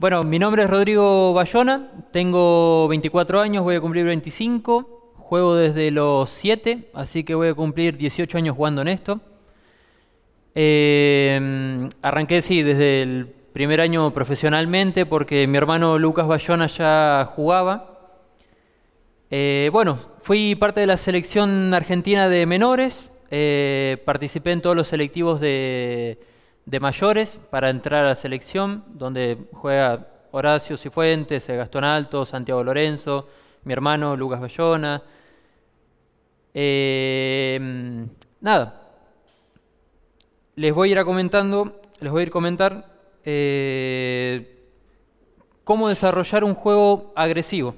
Bueno, mi nombre es Rodrigo Bayona, tengo 24 años, voy a cumplir 25, juego desde los 7, así que voy a cumplir 18 años jugando en esto. Eh, arranqué, sí, desde el primer año profesionalmente porque mi hermano Lucas Bayona ya jugaba. Eh, bueno, fui parte de la selección argentina de menores, eh, participé en todos los selectivos de de mayores para entrar a la selección, donde juega Horacio Cifuentes, eh, Gastón Alto, Santiago Lorenzo, mi hermano Lucas Bayona. Eh, nada. Les voy a ir comentando, les voy a ir comentar eh, cómo desarrollar un juego agresivo.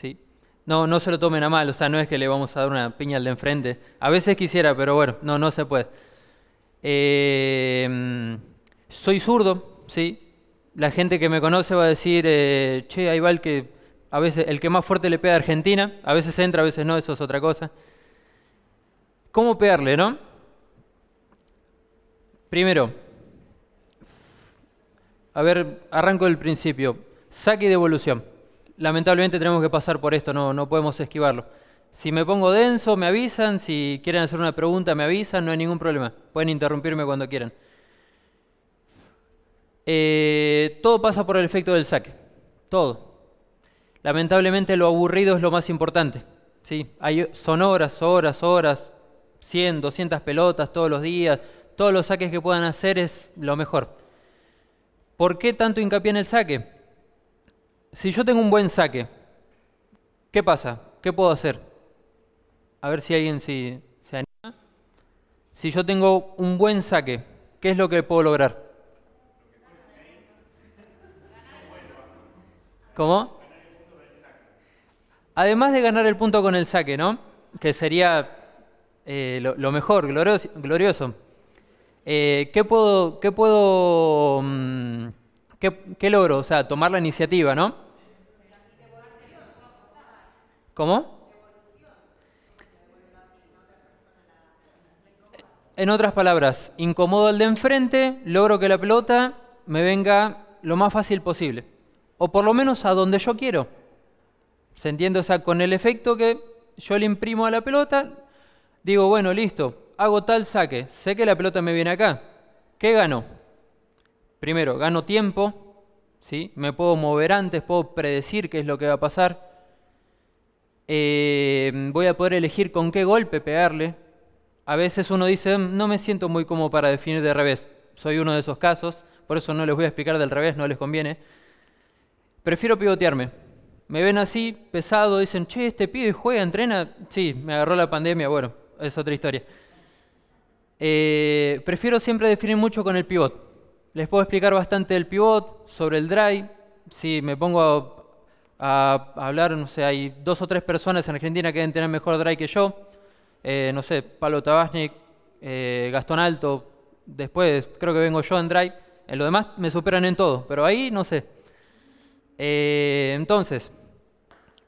¿sí? No, no se lo tomen a mal, o sea, no es que le vamos a dar una piña al de enfrente. A veces quisiera, pero bueno, no, no se puede. Eh, soy zurdo, ¿sí? La gente que me conoce va a decir, eh, che, ahí va el que, a veces, el que más fuerte le pega a Argentina, a veces entra, a veces no, eso es otra cosa. ¿Cómo pegarle, no? Primero, a ver, arranco del principio. Saque y devolución. Lamentablemente tenemos que pasar por esto, no podemos esquivarlo. Si me pongo denso, me avisan. Si quieren hacer una pregunta, me avisan. No hay ningún problema. Pueden interrumpirme cuando quieran. Eh, todo pasa por el efecto del saque. Todo. Lamentablemente lo aburrido es lo más importante. ¿sí? Hay, son horas, horas, horas, 100, 200 pelotas todos los días. Todos los saques que puedan hacer es lo mejor. ¿Por qué tanto hincapié en el saque? Si yo tengo un buen saque, ¿qué pasa? ¿Qué puedo hacer? A ver si alguien se, anima. Si yo tengo un buen saque, ¿qué es lo que puedo lograr? ¿Cómo? Además de ganar el punto con el saque, ¿no? Que sería eh, lo, mejor, glorioso. glorioso. Eh, ¿Qué puedo, qué puedo, mm, qué logro? O sea, tomar la iniciativa, ¿no? ¿Cómo? En otras palabras, incomodo al de enfrente, logro que la pelota me venga lo más fácil posible. O por lo menos a donde yo quiero. ¿Se entiende? O sea, con el efecto que yo le imprimo a la pelota, digo, bueno, listo, hago tal saque, sé que la pelota me viene acá. ¿Qué gano? Primero, gano tiempo, ¿sí? me puedo mover antes, puedo predecir qué es lo que va a pasar. Eh, voy a poder elegir con qué golpe pegarle, a veces uno dice, mm, no me siento muy cómodo para definir de revés. Soy uno de esos casos, por eso no les voy a explicar del revés, no les conviene. Prefiero pivotearme. Me ven así, pesado, dicen, che, este pibe juega, entrena. Sí, me agarró la pandemia, bueno, es otra historia. Eh, prefiero siempre definir mucho con el pivot. Les puedo explicar bastante del pivot, sobre el drive. Si me pongo a, hablar, no sé, hay dos o tres personas en Argentina que deben tener mejor drive que yo eh, no sé, Pablo Tabasnik, eh, Gastón Alto, después creo que vengo yo en Drive, en eh, lo demás me superan en todo, pero ahí no sé. entonces,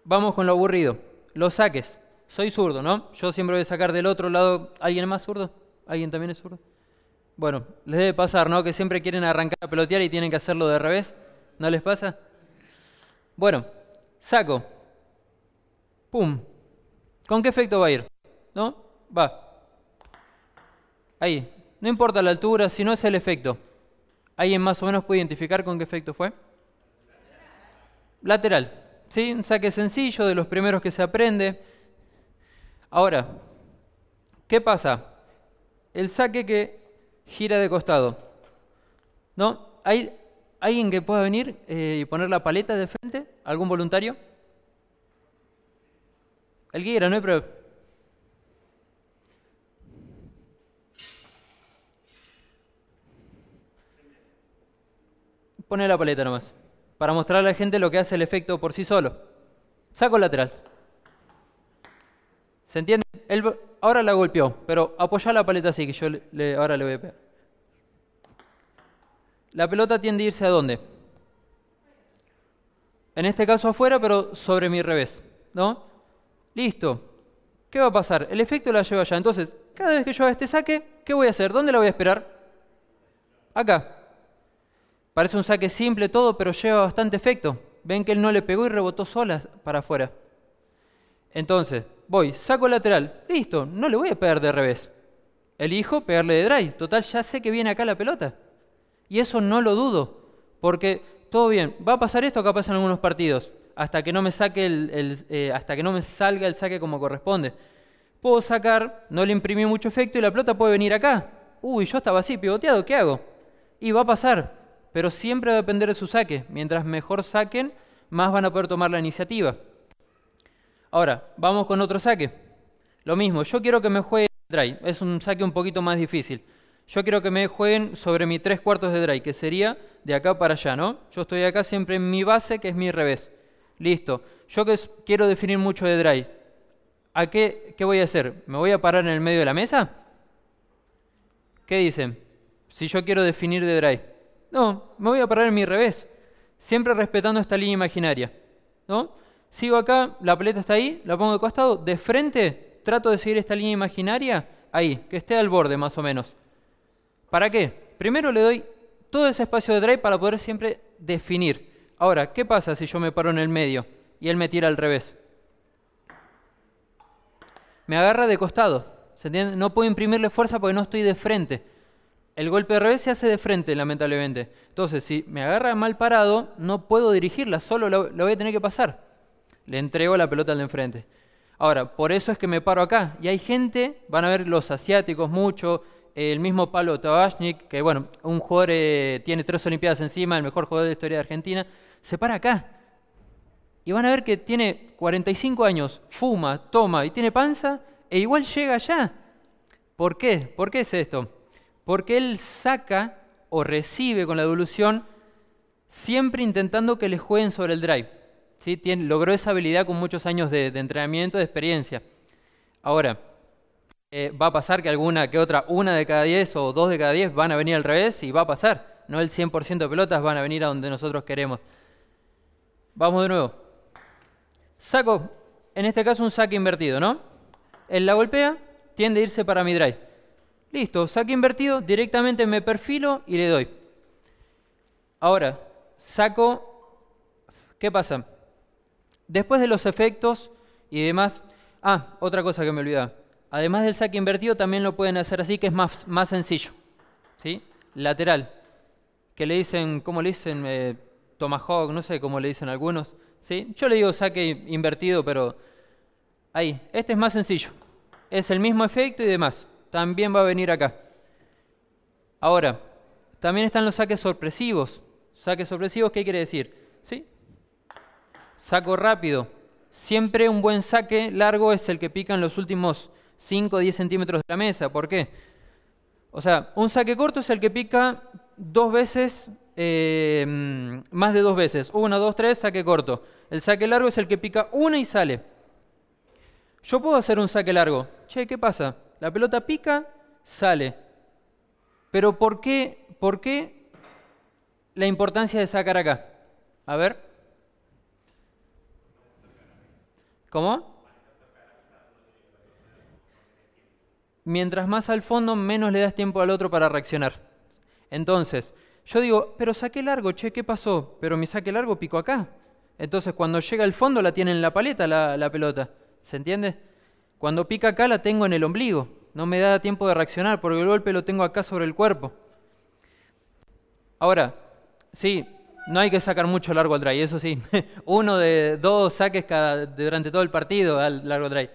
vamos con lo aburrido. Los saques. Soy zurdo, ¿no? Yo siempre voy a sacar del otro lado. ¿Alguien más zurdo? ¿Alguien también es zurdo? Bueno, les debe pasar, ¿no? Que siempre quieren arrancar a pelotear y tienen que hacerlo de revés. ¿No les pasa? Bueno, saco. ¡Pum! ¿Con qué efecto va a ir? ¿No? Va. Ahí. No importa la altura, sino es el efecto. ¿Alguien más o menos puede identificar con qué efecto fue? Lateral. ¿Sí? Un saque sencillo, de los primeros que se aprende. Ahora, ¿qué pasa? El saque que gira de costado. ¿No? ¿Hay alguien que pueda venir eh, y poner la paleta de frente? ¿Algún voluntario? El guía, no hay Pone la paleta nomás. Para mostrar a la gente lo que hace el efecto por sí solo. Saco lateral. ¿Se entiende? ahora la golpeó, pero apoya la paleta así que yo le, ahora le voy a pegar. La pelota tiende a irse a dónde? En este caso afuera, pero sobre mi revés. ¿No? Listo. ¿Qué va a pasar? El efecto la lleva allá. Entonces, cada vez que yo haga este saque, ¿qué voy a hacer? ¿Dónde la voy a esperar? Acá. Parece un saque simple todo, pero lleva bastante efecto. Ven que él no le pegó y rebotó sola para afuera. Entonces, voy, saco lateral, listo, no le voy a pegar de revés. Elijo pegarle de drive, total ya sé que viene acá la pelota. Y eso no lo dudo, porque todo bien, va a pasar esto pasa en algunos partidos, hasta que no me saque el, eh, hasta que no me salga el saque como corresponde. Puedo sacar, no le imprimí mucho efecto y la pelota puede venir acá. Uy, yo estaba así, pivoteado, ¿qué hago? Y va a pasar, pero siempre va a depender de su saque. Mientras mejor saquen, más van a poder tomar la iniciativa. Ahora, vamos con otro saque. Lo mismo, yo quiero que me jueguen dry. Es un saque un poquito más difícil. Yo quiero que me jueguen sobre mi tres cuartos de dry, que sería de acá para allá, ¿no? Yo estoy acá siempre en mi base, que es mi revés. Listo. Yo quiero definir mucho de dry. ¿A qué, qué voy a hacer? ¿Me voy a parar en el medio de la mesa? ¿Qué dicen? Si yo quiero definir de dry. No, me voy a parar en mi revés, siempre respetando esta línea imaginaria. ¿no? Sigo acá, la paleta está ahí, la pongo de costado, de frente trato de seguir esta línea imaginaria, ahí, que esté al borde más o menos. ¿Para qué? Primero le doy todo ese espacio de drive para poder siempre definir. Ahora, ¿qué pasa si yo me paro en el medio y él me tira al revés? Me agarra de costado, ¿se entiende? No puedo imprimirle fuerza porque no estoy de frente. El golpe de revés se hace de frente, lamentablemente. Entonces, si me agarra mal parado, no puedo dirigirla, solo la, voy a tener que pasar. Le entrego la pelota al de enfrente. Ahora, por eso es que me paro acá. Y hay gente, van a ver los asiáticos mucho, el mismo Pablo Tabachnik, que bueno, un jugador eh, tiene tres Olimpiadas encima, el mejor jugador de la historia de Argentina, se para acá. Y van a ver que tiene 45 años, fuma, toma y tiene panza, e igual llega allá. ¿Por qué? ¿Por qué es esto? porque él saca o recibe con la evolución siempre intentando que le jueguen sobre el drive. ¿Sí? logró esa habilidad con muchos años de, entrenamiento, de experiencia. Ahora, eh, va a pasar que alguna que otra, una de cada diez o dos de cada diez van a venir al revés y va a pasar. No el 100% de pelotas van a venir a donde nosotros queremos. Vamos de nuevo. Saco, en este caso un saque invertido, ¿no? Él la golpea, tiende a irse para mi drive. Listo, saque invertido, directamente me perfilo y le doy. Ahora, saco... ¿Qué pasa? Después de los efectos y demás... Ah, otra cosa que me olvidaba. Además del saque invertido, también lo pueden hacer así, que es más, más sencillo. ¿Sí? Lateral. Que le dicen, ¿cómo le dicen? Eh, tomahawk, no sé cómo le dicen algunos. ¿Sí? Yo le digo saque invertido, pero... Ahí, este es más sencillo. Es el mismo efecto y demás también va a venir acá. Ahora, también están los saques sorpresivos. Saques sorpresivos, ¿qué quiere decir? ¿Sí? Saco rápido. Siempre un buen saque largo es el que pica en los últimos 5 o 10 centímetros de la mesa. ¿Por qué? O sea, un saque corto es el que pica dos veces, eh, mm, más de dos veces. Uno, dos, tres, saque corto. El saque largo es el que pica una y sale. Yo puedo hacer un saque largo. Che, ¿qué pasa? La pelota pica, sale. Pero ¿por qué, por qué la importancia de sacar acá? A ver. ¿Cómo? Mientras más al fondo, menos le das tiempo al otro para reaccionar. Entonces, yo digo, pero saqué largo, che, ¿qué pasó? Pero mi saque largo pico acá. Entonces, cuando llega al fondo, la tiene en la paleta la, la pelota. ¿Se entiende? Cuando pica acá la tengo en el ombligo, no me da tiempo de reaccionar porque el golpe lo tengo acá sobre el cuerpo. Ahora, sí, no hay que sacar mucho largo al drive, eso sí, uno de dos saques durante todo el partido al largo drive.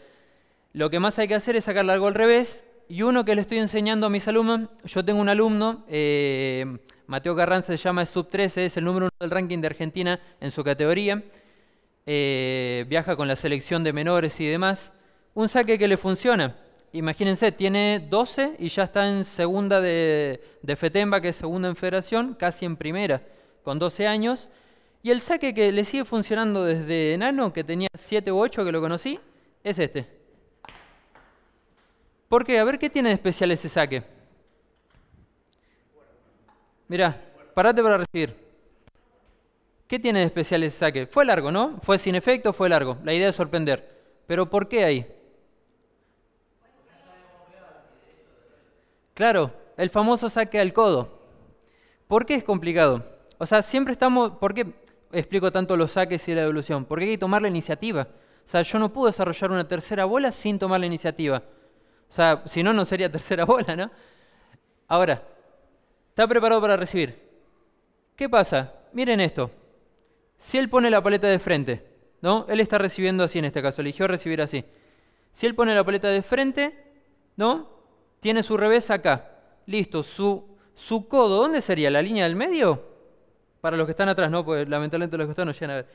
Lo que más hay que hacer es sacar largo al revés y uno que le estoy enseñando a mis alumnos, yo tengo un alumno, eh, Mateo Carranza se llama Sub 13, es el número uno del ranking de Argentina en su categoría, eh, viaja con la selección de menores y demás. Un saque que le funciona. Imagínense, tiene 12 y ya está en segunda de, Fetemba, que es segunda en federación, casi en primera, con 12 años. Y el saque que le sigue funcionando desde enano, que tenía 7 u 8 que lo conocí, es este. ¿Por qué? A ver, ¿qué tiene de especial ese saque? Mirá, parate para recibir. ¿Qué tiene de especial ese saque? Fue largo, ¿no? Fue sin efecto, fue largo. La idea es sorprender. Pero ¿por qué ahí? Claro, el famoso saque al codo. ¿Por qué es complicado? O sea, siempre estamos... ¿Por qué explico tanto los saques y la devolución? Porque hay que tomar la iniciativa. O sea, yo no puedo desarrollar una tercera bola sin tomar la iniciativa. O sea, si no, no sería tercera bola, ¿no? Ahora, está preparado para recibir. ¿Qué pasa? Miren esto. Si él pone la paleta de frente, ¿no? Él está recibiendo así en este caso, eligió recibir así. Si él pone la paleta de frente, ¿no? tiene su revés acá. Listo, su, su codo, ¿dónde sería? ¿La línea del medio? Para los que están atrás, no, pues lamentablemente los que están no llegan a ver.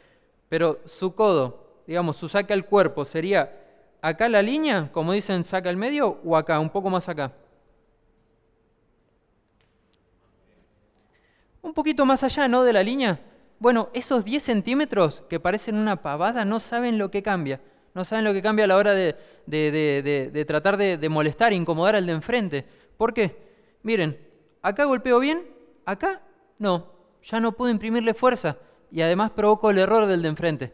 Pero su codo, digamos, su saca al cuerpo, ¿sería acá la línea, como dicen, saca al medio, o acá, un poco más acá? Un poquito más allá, ¿no? De la línea. Bueno, esos 10 centímetros que parecen una pavada no saben lo que cambia. No saben lo que cambia a la hora de, de, de, tratar de, molestar, incomodar al de enfrente. ¿Por qué? Miren, acá golpeo bien, acá no. Ya no puedo imprimirle fuerza y además provoco el error del de enfrente.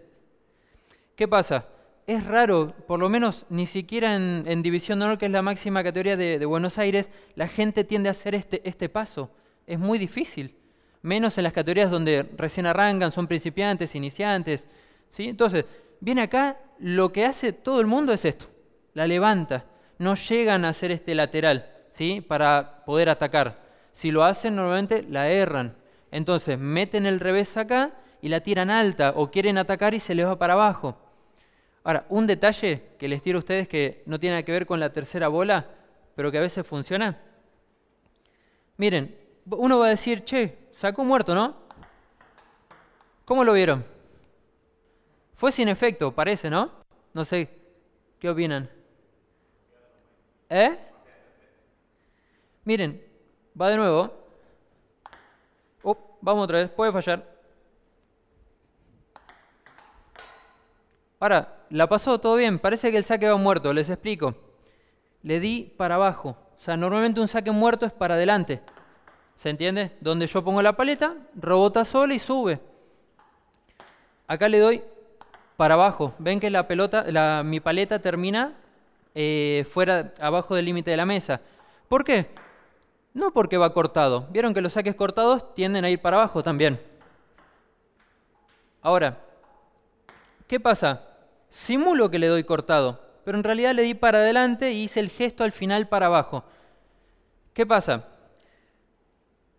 ¿Qué pasa? Es raro, por lo menos ni siquiera en, División de Honor, que es la máxima categoría de, Buenos Aires, la gente tiende a hacer este, este paso. Es muy difícil. Menos en las categorías donde recién arrancan, son principiantes, iniciantes. ¿sí? Entonces, viene acá, lo que hace todo el mundo es esto, la levanta. No llegan a hacer este lateral, ¿sí? Para poder atacar. Si lo hacen, normalmente la erran. Entonces, meten el revés acá y la tiran alta, o quieren atacar y se les va para abajo. Ahora, un detalle que les tiro a ustedes que no tiene que ver con la tercera bola, pero que a veces funciona. Miren, uno va a decir, che, sacó muerto, ¿no? ¿Cómo lo vieron? Fue sin efecto, parece, ¿no? No sé, ¿qué opinan? ¿Eh? Miren, va de nuevo. vamos otra vez, puede fallar. Ahora, la pasó todo bien, parece que el saque va muerto, les explico. Le di para abajo. O sea, normalmente un saque muerto es para adelante. ¿Se entiende? Donde yo pongo la paleta, robota sola y sube. Acá le doy para abajo. Ven que la pelota, la, mi paleta termina eh, fuera, abajo del límite de la mesa. ¿Por qué? No porque va cortado. Vieron que los saques cortados tienden a ir para abajo también. Ahora, ¿qué pasa? Simulo que le doy cortado, pero en realidad le di para adelante y hice el gesto al final para abajo. ¿Qué pasa?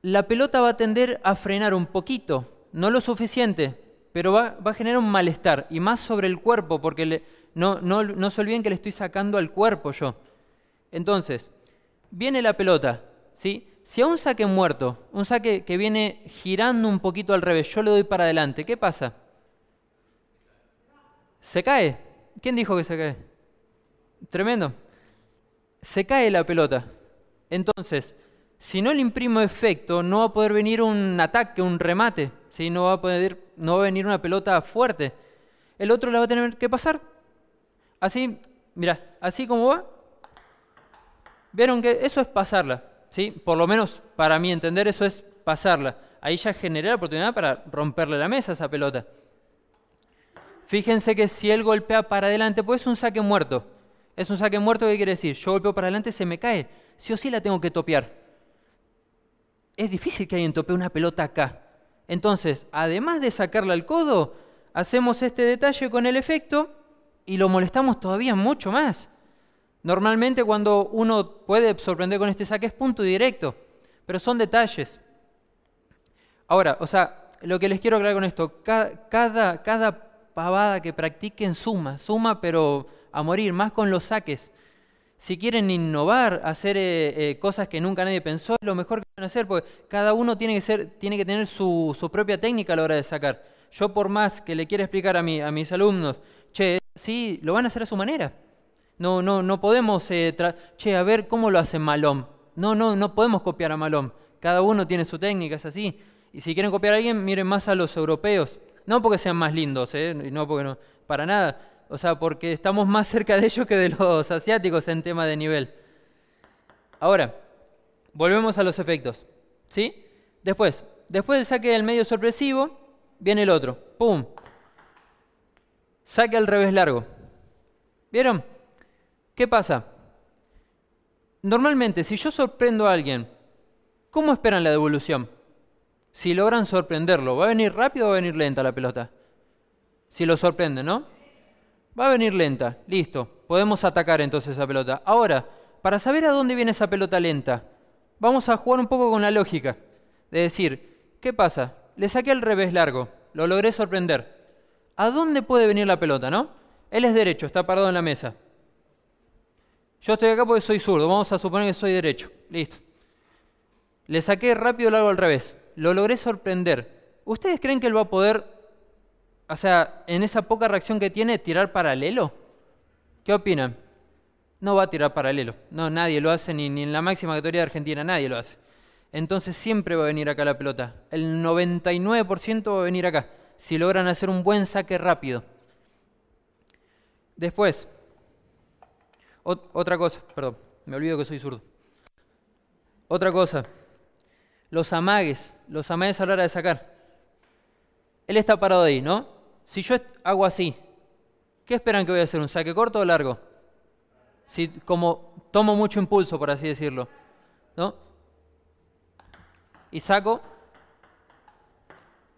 La pelota va a tender a frenar un poquito, no lo suficiente, pero va, a generar un malestar, y más sobre el cuerpo, porque no, no, no se olviden que le estoy sacando al cuerpo yo. Entonces, viene la pelota, ¿sí? Si a un saque muerto, un saque que viene girando un poquito al revés, yo le doy para adelante, ¿qué pasa? Se cae. ¿Quién dijo que se cae? Tremendo. Se cae la pelota. Entonces, si no le imprimo efecto, no va a poder venir un ataque, un remate no, va a poder, no venir una pelota fuerte. El otro la va a tener que pasar. Así, mira, así como va. Vieron que eso es pasarla. ¿sí? Por lo menos para mi entender eso es pasarla. Ahí ya generé la oportunidad para romperle la mesa a esa pelota. Fíjense que si él golpea para adelante, pues es un saque muerto. Es un saque muerto, ¿qué quiere decir? Yo golpeo para adelante, se me cae. Sí o sí la tengo que topear. Es difícil que alguien tope una pelota acá. Entonces, además de sacarle al codo, hacemos este detalle con el efecto y lo molestamos todavía mucho más. Normalmente cuando uno puede sorprender con este saque es punto directo, pero son detalles. Ahora, o sea, lo que les quiero aclarar con esto, cada, cada pavada que practiquen suma, suma pero a morir, más con los saques si quieren innovar, hacer eh, eh, cosas que nunca nadie pensó, lo mejor que pueden hacer, porque cada uno tiene que, ser, tiene que tener su, propia técnica a la hora de sacar. Yo por más que le quiera explicar a, mí a mis alumnos, che, sí, lo van a hacer a su manera. No, no, no podemos, eh, che, a ver cómo lo hace Malom. No, no, no podemos copiar a Malom. Cada uno tiene su técnica, es así. Y si quieren copiar a alguien, miren más a los europeos. No porque sean más lindos, no porque no, para nada o sea, porque estamos más cerca de ellos que de los asiáticos en tema de nivel. Ahora, volvemos a los efectos, ¿sí? Después, después del saque del medio sorpresivo, viene el otro, ¡pum! Saque al revés largo. ¿Vieron? ¿Qué pasa? Normalmente, si yo sorprendo a alguien, ¿cómo esperan la devolución? Si logran sorprenderlo, ¿va a venir rápido o va a venir lenta la pelota? Si lo sorprenden, ¿no? Va a venir lenta, listo. Podemos atacar entonces esa pelota. Ahora, para saber a dónde viene esa pelota lenta, vamos a jugar un poco con la lógica. De decir, ¿qué pasa? Le saqué al revés largo, lo logré sorprender. ¿A dónde puede venir la pelota, no? Él es derecho, está parado en la mesa. Yo estoy acá porque soy zurdo, vamos a suponer que soy derecho. Listo. Le saqué rápido largo al revés, lo logré sorprender. ¿Ustedes creen que él va a poder o sea, en esa poca reacción que tiene, tirar paralelo. ¿Qué opinan? No va a tirar paralelo. No, nadie lo hace, ni, en la máxima categoría de Argentina, nadie lo hace. Entonces siempre va a venir acá la pelota. El 99% va a venir acá, si logran hacer un buen saque rápido. Después, otra cosa, perdón, me olvido que soy zurdo. Otra cosa, los amagues, los amagues a la hora de sacar. Él está parado ahí, ¿no? Si yo hago así, ¿qué esperan que voy a hacer? ¿Un saque corto o largo? Si como tomo mucho impulso, por así decirlo, ¿no? Y saco,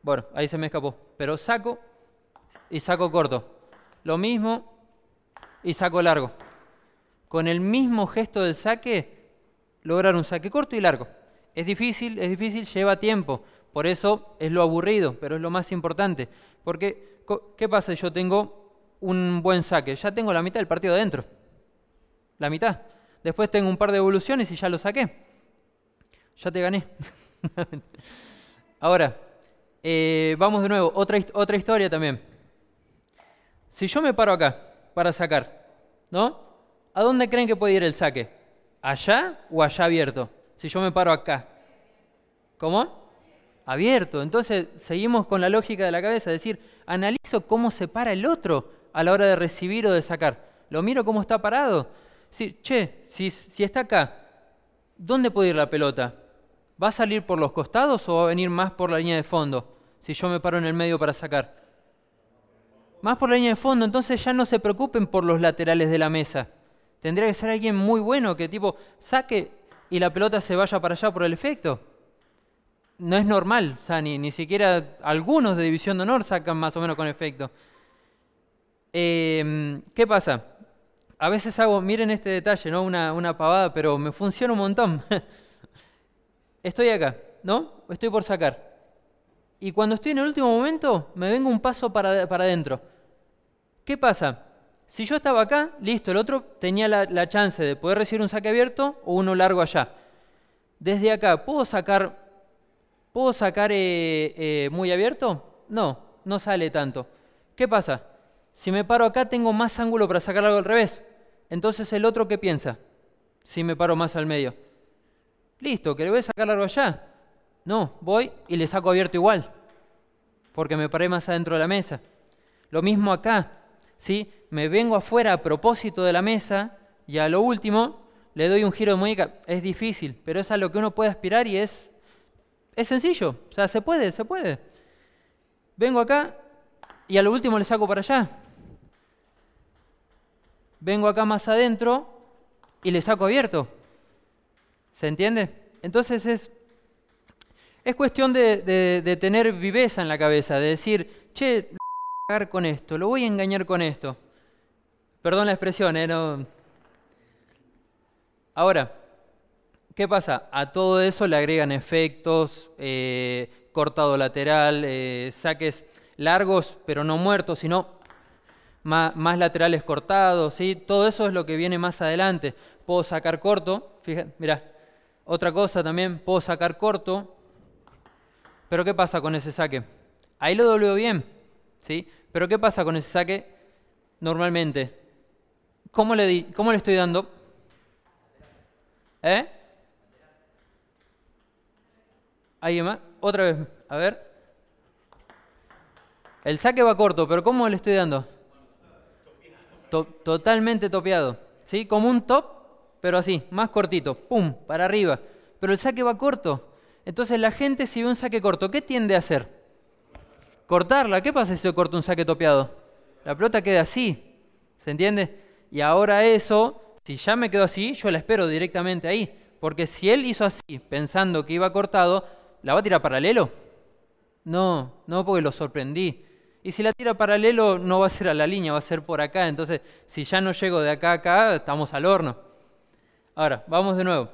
bueno, ahí se me escapó, pero saco y saco corto. Lo mismo y saco largo. Con el mismo gesto del saque, lograr un saque corto y largo. Es difícil, es difícil, lleva tiempo. Por eso es lo aburrido, pero es lo más importante. Porque ¿qué pasa si yo tengo un buen saque? Ya tengo la mitad del partido adentro. La mitad. Después tengo un par de evoluciones y ya lo saqué. Ya te gané. Ahora, eh, vamos de nuevo. Otra, otra historia también. Si yo me paro acá para sacar, ¿no? ¿A dónde creen que puede ir el saque? ¿Allá o allá abierto? Si yo me paro acá. ¿Cómo? abierto. Entonces seguimos con la lógica de la cabeza, es decir, analizo cómo se para el otro a la hora de recibir o de sacar. Lo miro cómo está parado. si che, si, si está acá, ¿dónde puede ir la pelota? ¿Va a salir por los costados o va a venir más por la línea de fondo? Si yo me paro en el medio para sacar. Más por la línea de fondo, entonces ya no se preocupen por los laterales de la mesa. Tendría que ser alguien muy bueno que tipo saque y la pelota se vaya para allá por el efecto no es normal, Sani. ni, siquiera algunos de División de Honor sacan más o menos con efecto. Em, ¿Qué pasa? A veces hago, miren este detalle, ¿no? Una, pavada, pero me funciona un montón. estoy acá, ¿no? Estoy por sacar. Y cuando estoy en el último momento, me vengo un paso para, para adentro. ¿Qué pasa? Si yo estaba acá, listo, el otro tenía la, la chance de poder recibir un saque abierto o uno largo allá. Desde acá, ¿puedo sacar ¿Puedo sacar eh, eh, muy abierto? No, no sale tanto. ¿Qué pasa? Si me paro acá tengo más ángulo para sacar algo al revés. Entonces el otro ¿qué piensa? Si me paro más al medio. Listo, que le voy a sacar algo allá. No, voy y le saco abierto igual. Porque me paré más adentro de la mesa. Lo mismo acá. ¿sí? Me vengo afuera a propósito de la mesa y a lo último le doy un giro de muñeca. Es difícil, pero es a lo que uno puede aspirar y es es sencillo, o sea, se puede, se puede. Vengo acá y a lo último le saco para allá. Vengo acá más adentro y le saco abierto. ¿Se entiende? Entonces es, es cuestión de, tener viveza en la cabeza, de decir, che, lo voy a con esto, lo voy a engañar con esto. Perdón la expresión, ¿eh? Ahora, ¿Qué pasa? A todo eso le agregan efectos, eh, cortado lateral, eh, saques largos pero no muertos, sino más, laterales cortados, ¿sí? Todo eso es lo que viene más adelante. Puedo sacar corto, fíjense, mirá, otra cosa también, puedo sacar corto, pero ¿qué pasa con ese saque? Ahí lo dobleo bien, ¿sí? Pero ¿qué pasa con ese saque normalmente? ¿Cómo le, cómo le estoy dando? ¿Eh? ¿Alguien más? Otra vez. A ver. El saque va corto, pero ¿cómo le estoy dando? totalmente topeado. ¿Sí? Como un top, pero así, más cortito. ¡Pum! Para arriba. Pero el saque va corto. Entonces la gente si ve un saque corto, ¿qué tiende a hacer? Cortarla. ¿Qué pasa si se corta un saque topeado? La pelota queda así. ¿Se entiende? Y ahora eso, si ya me quedo así, yo la espero directamente ahí. Porque si él hizo así, pensando que iba cortado, ¿la va a tirar paralelo? No, no porque lo sorprendí. Y si la tira paralelo no va a ser a la línea, va a ser por acá. Entonces, si ya no llego de acá a acá, estamos al horno. Ahora, vamos de nuevo.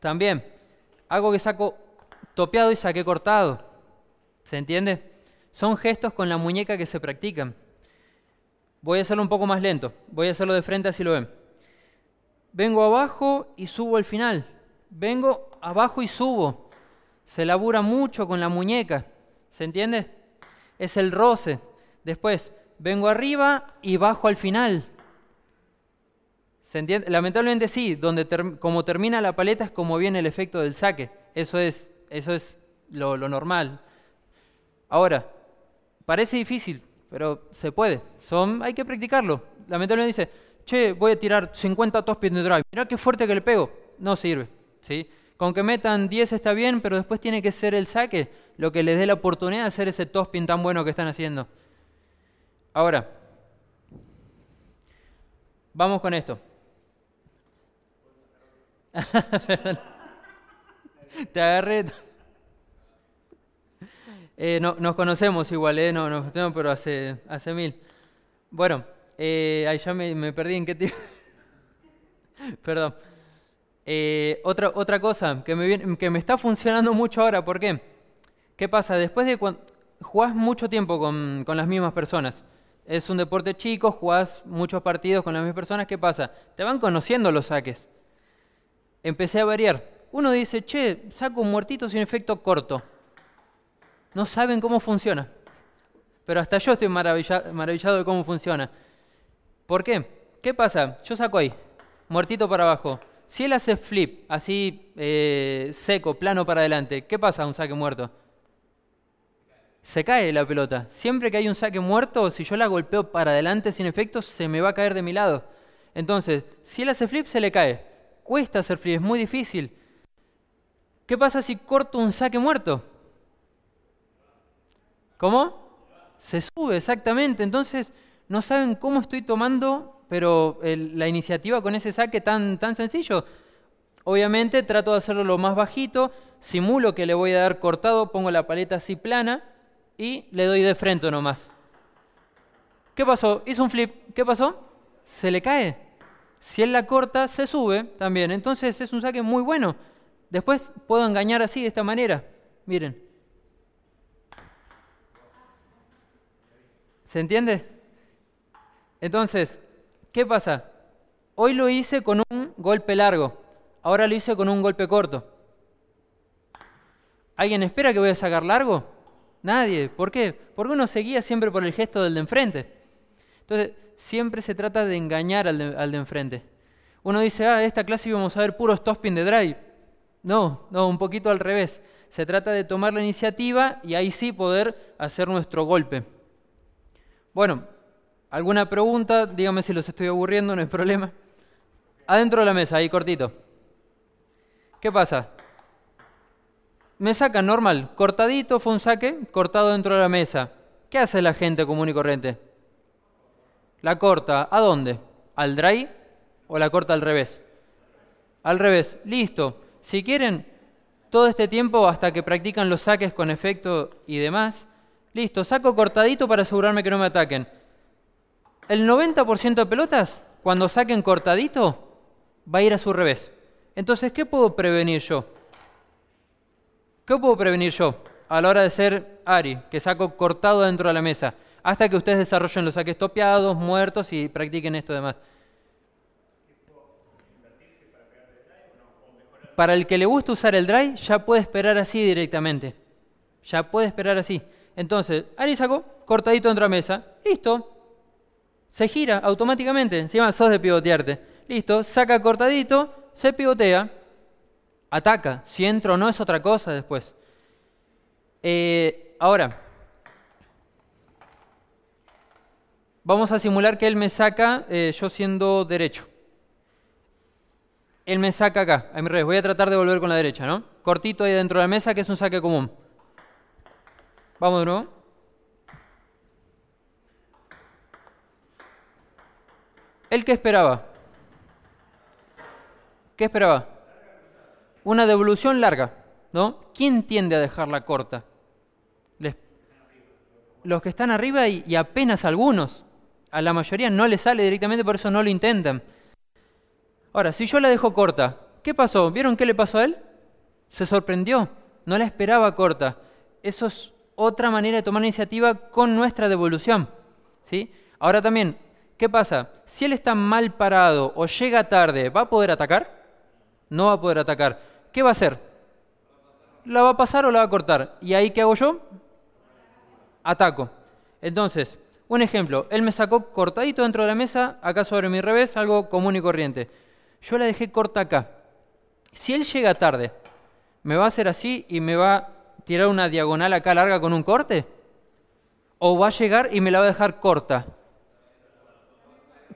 También, algo que saco topeado y saqué cortado. ¿Se entiende? Son gestos con la muñeca que se practican. Voy a hacerlo un poco más lento. Voy a hacerlo de frente así lo ven. Vengo abajo y subo al final. Vengo abajo y subo. Se labura mucho con la muñeca, ¿se entiende? Es el roce. Después, vengo arriba y bajo al final. ¿Se entiende? Lamentablemente sí, donde como termina la paleta es como viene el efecto del saque. Eso es, eso es lo, normal. Ahora, parece difícil, pero se puede. Son, hay que practicarlo. Lamentablemente dice, che, voy a tirar 50 topspin de drive. Mirá qué fuerte que le pego. No sirve. ¿sí? con que metan 10 está bien, pero después tiene que ser el saque lo que les dé la oportunidad de hacer ese tospin tan bueno que están haciendo. Ahora, vamos con esto. Te agarré. Eh, no, nos conocemos igual, ¿eh? No, nos conocemos, pero hace, hace mil. Bueno, eh, ya me, perdí en qué tiempo. Perdón. Eh, otra, otra cosa que me, que me está funcionando mucho ahora, ¿por qué? ¿Qué pasa? Después de cuando jugás mucho tiempo con, las mismas personas, es un deporte chico, jugás muchos partidos con las mismas personas, ¿qué pasa? Te van conociendo los saques. Empecé a variar. Uno dice, che, saco un muertito sin efecto corto. No saben cómo funciona. Pero hasta yo estoy maravillado de cómo funciona. ¿Por qué? ¿Qué pasa? Yo saco ahí, muertito para abajo si él hace flip, así eh, seco, plano para adelante, ¿qué pasa a un saque muerto? Se cae la pelota. Siempre que hay un saque muerto, si yo la golpeo para adelante sin efecto, se me va a caer de mi lado. Entonces, si él hace flip, se le cae. Cuesta hacer flip, es muy difícil. ¿Qué pasa si corto un saque muerto? ¿Cómo? Se sube, exactamente. Entonces, no saben cómo estoy tomando pero la iniciativa con ese saque tan, tan sencillo. Obviamente trato de hacerlo lo más bajito, simulo que le voy a dar cortado, pongo la paleta así plana y le doy de frente nomás. ¿Qué pasó? Hizo un flip. ¿Qué pasó? Se le cae. Si él la corta, se sube también. Entonces es un saque muy bueno. Después puedo engañar así, de esta manera. Miren. ¿Se entiende? Entonces, ¿Qué pasa? Hoy lo hice con un golpe largo, ahora lo hice con un golpe corto. ¿Alguien espera que voy a sacar largo? Nadie. ¿Por qué? Porque uno se guía siempre por el gesto del de enfrente. Entonces, siempre se trata de engañar al de, enfrente. Uno dice, ah, esta clase íbamos a ver puros topspin de drive. No, no, un poquito al revés. Se trata de tomar la iniciativa y ahí sí poder hacer nuestro golpe. Bueno, ¿Alguna pregunta? Dígame si los estoy aburriendo, no hay problema. Adentro de la mesa, ahí cortito. ¿Qué pasa? Me sacan normal, cortadito, fue un saque, cortado dentro de la mesa. ¿Qué hace la gente común y corriente? La corta, ¿a dónde? ¿Al dry o la corta al revés? Al revés, listo. Si quieren, todo este tiempo hasta que practican los saques con efecto y demás, listo, saco cortadito para asegurarme que no me ataquen el 90% de pelotas, cuando saquen cortadito, va a ir a su revés. Entonces, ¿qué puedo prevenir yo? ¿Qué puedo prevenir yo a la hora de ser Ari, que saco cortado dentro de la mesa, hasta que ustedes desarrollen los saques topeados, muertos y practiquen esto demás? Para el que le gusta usar el dry, ya puede esperar así directamente. Ya puede esperar así. Entonces, Ari sacó cortadito dentro de la mesa. Listo, se gira automáticamente, encima sos de pivotearte. Listo, saca cortadito, se pivotea, ataca. Si entro no es otra cosa después. Eh, ahora, vamos a simular que él me saca eh, yo siendo derecho. Él me saca acá, a mi revés. Voy a tratar de volver con la derecha, ¿no? Cortito ahí dentro de la mesa, que es un saque común. Vamos de nuevo. El qué esperaba? ¿Qué esperaba? Una devolución larga, ¿no? ¿Quién tiende a dejarla corta? Los que están arriba y, apenas algunos. A la mayoría no le sale directamente, por eso no lo intentan. Ahora, si yo la dejo corta, ¿qué pasó? ¿Vieron qué le pasó a él? Se sorprendió, no la esperaba corta. Eso es otra manera de tomar iniciativa con nuestra devolución. ¿sí? Ahora también, ¿Qué pasa? Si él está mal parado o llega tarde, ¿va a poder atacar? No va a poder atacar. ¿Qué va a hacer? ¿La va a pasar o la va a cortar? ¿Y ahí qué hago yo? Ataco. Entonces, un ejemplo, él me sacó cortadito dentro de la mesa, acá sobre mi revés, algo común y corriente. Yo la dejé corta acá. Si él llega tarde, ¿me va a hacer así y me va a tirar una diagonal acá larga con un corte? ¿O va a llegar y me la va a dejar corta?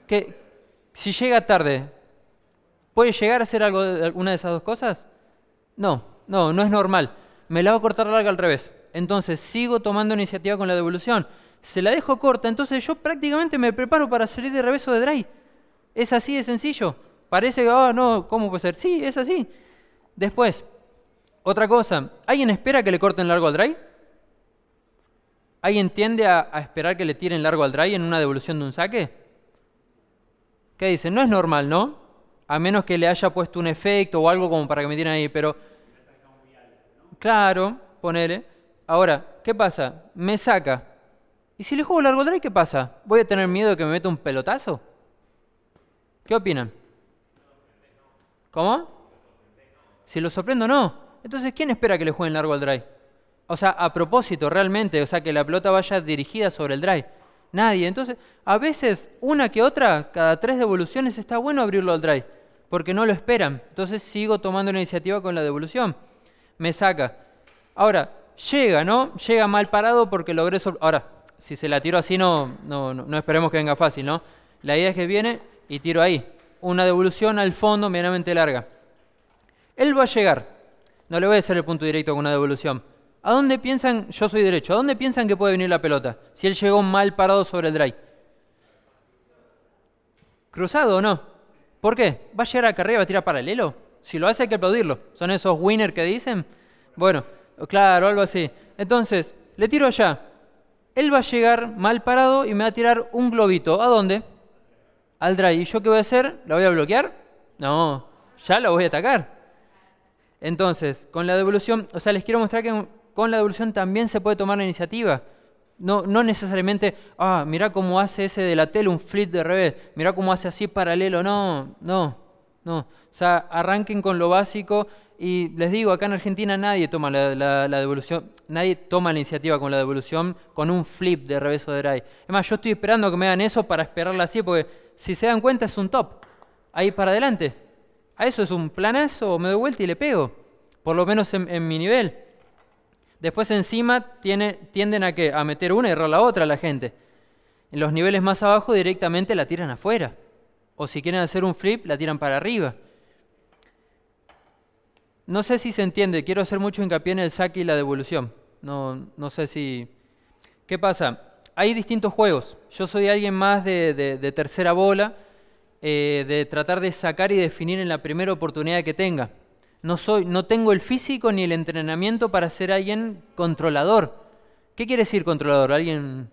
que si llega tarde, ¿puede llegar a ser algo de esas dos cosas? No, no, no es normal. Me la hago cortar larga al revés. Entonces sigo tomando iniciativa con la devolución. Se la dejo corta, entonces yo prácticamente me preparo para salir de revés o de drive. Es así de sencillo. Parece que, ah, no, ¿cómo puede ser? Sí, es así. Después, otra cosa, ¿alguien espera que le corten largo al drive? ¿Alguien tiende a, a esperar que le tiren largo al drive en una devolución de un saque? ¿Qué dice? No es normal, ¿no? A menos que le haya puesto un efecto o algo como para que me tiren ahí, pero... Claro, ponele. Ahora, ¿qué pasa? Me saca. ¿Y si le juego largo drive, qué pasa? ¿Voy a tener miedo de que me meta un pelotazo? ¿Qué opinan? ¿Cómo? Si lo sorprendo, no. Entonces, ¿quién espera que le jueguen largo al drive? O sea, a propósito, realmente, o sea, que la pelota vaya dirigida sobre el drive. Nadie. Entonces, a veces, una que otra, cada tres devoluciones, está bueno abrirlo al drive, porque no lo esperan. Entonces sigo tomando la iniciativa con la devolución. Me saca. Ahora, llega, ¿no? Llega mal parado porque logré... Ahora, si se la tiro así, no, no, no, no esperemos que venga fácil, ¿no? La idea es que viene y tiro ahí. Una devolución al fondo medianamente larga. Él va a llegar. No le voy a hacer el punto directo con una devolución ¿A dónde piensan, yo soy derecho, ¿a dónde piensan que puede venir la pelota? Si él llegó mal parado sobre el drive. ¿Cruzado o no? ¿Por qué? ¿Va a llegar acá arriba, va a tirar paralelo? Si lo hace hay que aplaudirlo. ¿Son esos winners que dicen? Bueno, claro, algo así. Entonces, le tiro allá. Él va a llegar mal parado y me va a tirar un globito. ¿A dónde? Al drive. ¿Y yo qué voy a hacer? ¿La voy a bloquear? No, ya la voy a atacar. Entonces, con la devolución, o sea, les quiero mostrar que con la devolución también se puede tomar la iniciativa. No, no necesariamente, ah, mirá cómo hace ese de la tele un flip de revés, mirá cómo hace así paralelo, no, no, no. O sea, arranquen con lo básico y les digo, acá en Argentina nadie toma la, devolución, nadie toma la iniciativa con la devolución con un flip de revés o de drive. Es más, yo estoy esperando que me hagan eso para esperarla así, porque si se dan cuenta es un top, ahí para adelante. A eso es un planazo, me doy vuelta y le pego, por lo menos en mi nivel. Después encima tienden a, ¿qué? a meter una y errar la otra a la gente. En los niveles más abajo directamente la tiran afuera. O si quieren hacer un flip, la tiran para arriba. No sé si se entiende, quiero hacer mucho hincapié en el saque y la devolución. No, sé si... ¿Qué pasa? Hay distintos juegos. Yo soy alguien más de, tercera bola, eh, de tratar de sacar y definir en la primera oportunidad que tenga. No, soy, no tengo el físico ni el entrenamiento para ser alguien controlador. ¿Qué quiere decir controlador? ¿Alguien?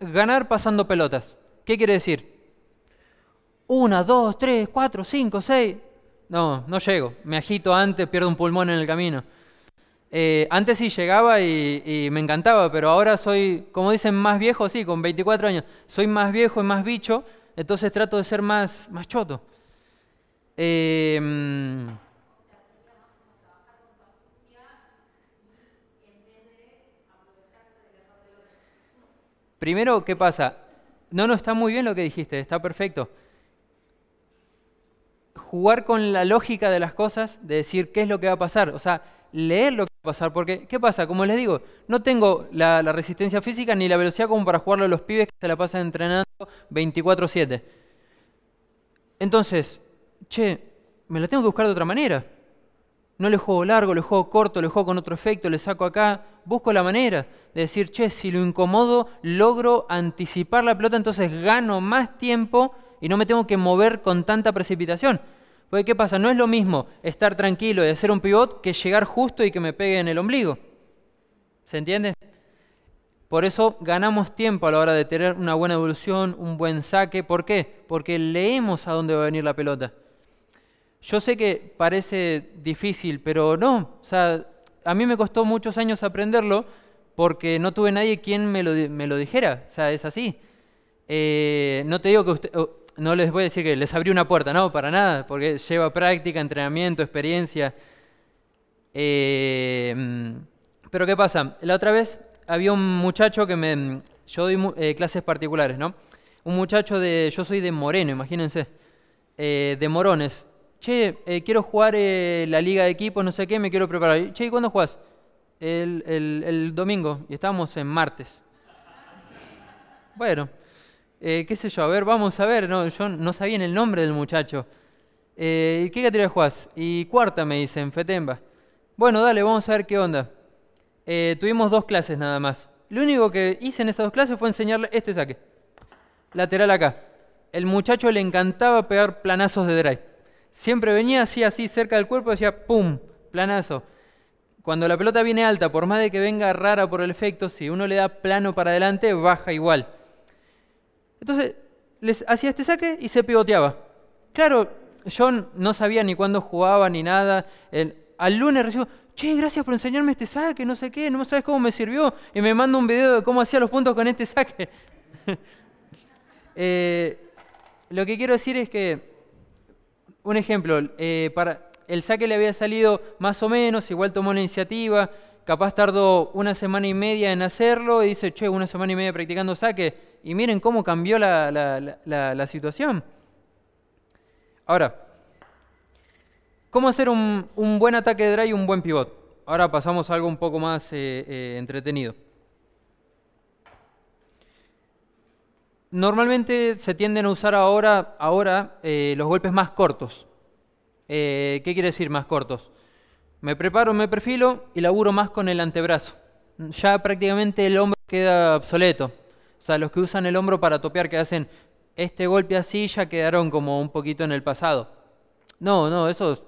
ganar pasando pelotas. ¿Qué quiere decir? Una, dos, tres, cuatro, cinco, seis. No, no llego. Me agito antes, pierdo un pulmón en el camino. Eh, antes sí llegaba y, y, me encantaba, pero ahora soy, como dicen, más viejo, sí, con 24 años. Soy más viejo y más bicho entonces trato de ser más, más choto. Em, primero, ¿qué pasa? No, no, está muy bien lo que dijiste, está perfecto. Jugar con la lógica de las cosas, de decir qué es lo que va a pasar, o sea, leer lo que va a pasar, porque ¿qué pasa? Como les digo, no tengo la, la resistencia física ni la velocidad como para jugarlo a los pibes que se la pasan entrenando 24-7. Entonces, che, me la tengo que buscar de otra manera. No le juego largo, le juego corto, le juego con otro efecto, le saco acá. Busco la manera de decir, che, si lo incomodo, logro anticipar la pelota, entonces gano más tiempo y no me tengo que mover con tanta precipitación. Porque ¿qué pasa? No es lo mismo estar tranquilo y hacer un pivot que llegar justo y que me pegue en el ombligo. ¿Se entiende? Por eso ganamos tiempo a la hora de tener una buena evolución, un buen saque. ¿Por qué? Porque leemos a dónde va a venir la pelota. Yo sé que parece difícil, pero no. O sea, a mí me costó muchos años aprenderlo porque no tuve nadie quien me lo, dijera. O sea, es así. Eh, no te digo que usted, oh, no les voy a decir que les abrí una puerta, no, para nada, porque lleva práctica, entrenamiento, experiencia. Eh, mm, pero ¿qué pasa? La otra vez había un muchacho que me... Yo doy eh, clases particulares, ¿no? Un muchacho de... Yo soy de Moreno, imagínense. Eh, de Morones. Che, eh, quiero jugar la liga de equipos, no sé qué, me quiero preparar. Che, ¿y cuándo juegas? El, domingo. Y estábamos en martes. Bueno, qué sé yo, a ver, vamos a ver. No, yo no sabía el nombre del muchacho. ¿Qué categoría juegas? Y cuarta, me dicen, Fetemba. Bueno, dale, vamos a ver qué onda. Eh, tuvimos dos clases nada más. Lo único que hice en esas dos clases fue enseñarle este saque. Lateral acá. El muchacho le encantaba pegar planazos de drive. Siempre venía así, así, cerca del cuerpo, y decía, ¡pum! Planazo. Cuando la pelota viene alta, por más de que venga rara por el efecto, si uno le da plano para adelante, baja igual. Entonces, les hacía este saque y se pivoteaba. Claro, yo no sabía ni cuándo jugaba ni nada. El, al lunes recibo, che, gracias por enseñarme este saque, no sé qué, no sabes cómo me sirvió, y me manda un video de cómo hacía los puntos con este saque. Eh, lo que quiero decir es que, un ejemplo, eh, para, el saque le había salido más o menos, igual tomó la iniciativa, capaz tardó una semana y media en hacerlo y dice, che, una semana y media practicando saque, y miren cómo cambió la situación. Ahora, ¿Cómo hacer un, buen ataque de drive y un buen pivot? Ahora pasamos a algo un poco más eh, eh, entretenido. Normalmente se tienden a usar ahora, ahora eh, los golpes más cortos. ¿Qué quiere decir más cortos? Me preparo, me perfilo y laburo más con el antebrazo. Ya prácticamente el hombro queda obsoleto. O sea, los que usan el hombro para topear, que hacen este golpe así, ya quedaron como un poquito en el pasado. No, no, eso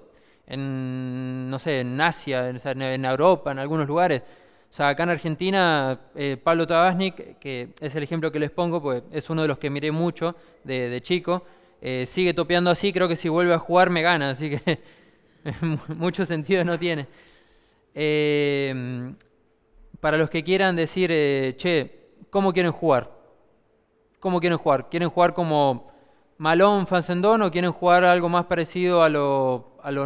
en, no sé, en Asia, en, Europa, en algunos lugares. O sea, acá en Argentina, eh, Pablo Tabasnik, que es el ejemplo que les pongo, pues es uno de los que miré mucho de, chico, eh, sigue topeando así, creo que si vuelve a jugar me gana, así que mucho sentido no tiene. Em, para los que quieran decir, eh, che, ¿cómo quieren jugar? ¿Cómo quieren jugar? ¿Quieren jugar como ¿Malón, Fazendón o quieren jugar algo más parecido a lo, a lo,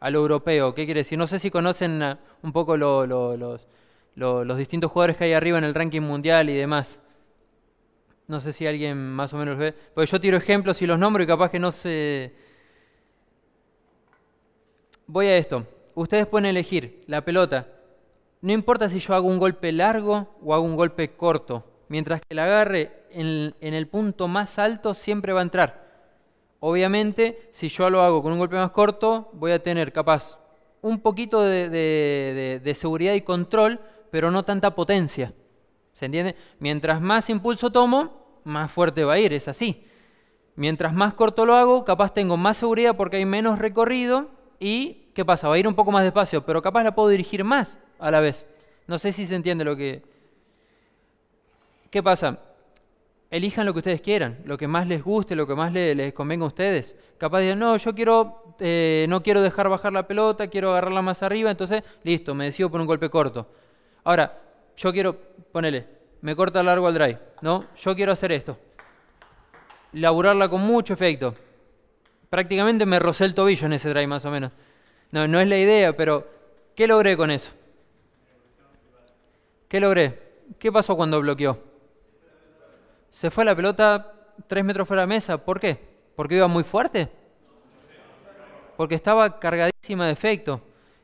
europeo. ¿Qué quiere decir? No sé si conocen eh, un poco los, los distintos jugadores que hay arriba en el ranking mundial y demás. No sé si alguien más o menos ve. Porque yo tiro ejemplos y los nombro y capaz que no se. Voy a esto. Ustedes pueden elegir la pelota. No importa si yo hago un golpe largo o hago un golpe corto. Mientras que la agarre, en, el punto más alto siempre va a entrar. Obviamente, si yo lo hago con un golpe más corto, voy a tener capaz un poquito de, de, seguridad y control, pero no tanta potencia. ¿Se entiende? Mientras más impulso tomo, más fuerte va a ir, es así. Mientras más corto lo hago, capaz tengo más seguridad porque hay menos recorrido y, ¿qué pasa? Va a ir un poco más despacio, pero capaz la puedo dirigir más a la vez. No sé si se entiende lo que... ¿Qué pasa? elijan lo que ustedes quieran, lo que más les guste, lo que más les, convenga a ustedes. Capaz de no, yo quiero, eh, no quiero dejar bajar la pelota, quiero agarrarla más arriba, entonces, listo, me decido por un golpe corto. Ahora, yo quiero, ponele, me corta largo al drive, ¿no? Yo quiero hacer esto. Laburarla con mucho efecto. Prácticamente me rosé el tobillo en ese drive, más o menos. No, no es la idea, pero ¿qué logré con eso? ¿Qué logré? ¿Qué pasó cuando bloqueó? Se fue la pelota tres metros fuera de la mesa. ¿Por qué? ¿Porque iba muy fuerte? Porque estaba cargadísima de efecto.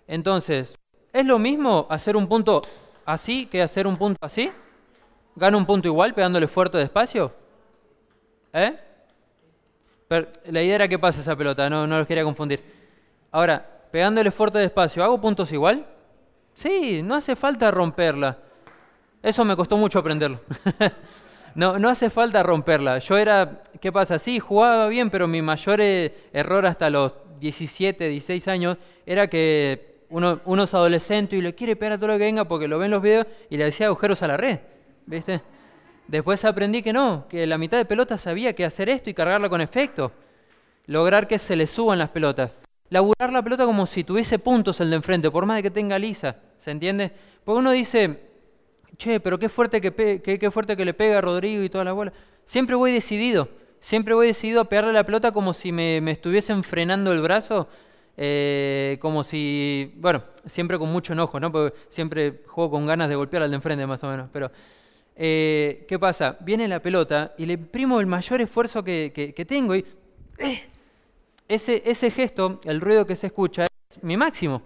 Entonces, ¿es lo mismo hacer un punto así que hacer un punto así? ¿Gana un punto igual pegándole fuerte despacio? ¿Eh? la idea era que pase esa pelota, no, no los quería confundir. Ahora, pegándole fuerte despacio, ¿hago puntos igual? Sí, no hace falta romperla. Eso me costó mucho aprenderlo. No, no hace falta romperla. Yo era, ¿qué pasa? Sí, jugaba bien, pero mi mayor eh, error hasta los 17, 16 años era que uno, uno es adolescente y le quiere pegar a todo lo que venga porque lo ven los videos y le decía agujeros a la red. ¿Viste? Después aprendí que no, que la mitad de pelotas sabía que hacer esto y cargarla con efecto. Lograr que se le suban las pelotas. Laburar la pelota como si tuviese puntos el de enfrente, por más de que tenga lisa. ¿Se entiende? Porque uno dice, che, pero qué fuerte que, qué, fuerte que le pega a Rodrigo y toda la bola. Siempre voy decidido, siempre voy decidido a pegarle la pelota como si me, estuviesen frenando el brazo, eh, como si, bueno, siempre con mucho enojo, ¿no? Porque siempre juego con ganas de golpear al de enfrente más o menos, pero... Eh, ¿Qué pasa? Viene la pelota y le imprimo el mayor esfuerzo que, tengo y... Eh, ese, ese gesto, el ruido que se escucha, es mi máximo.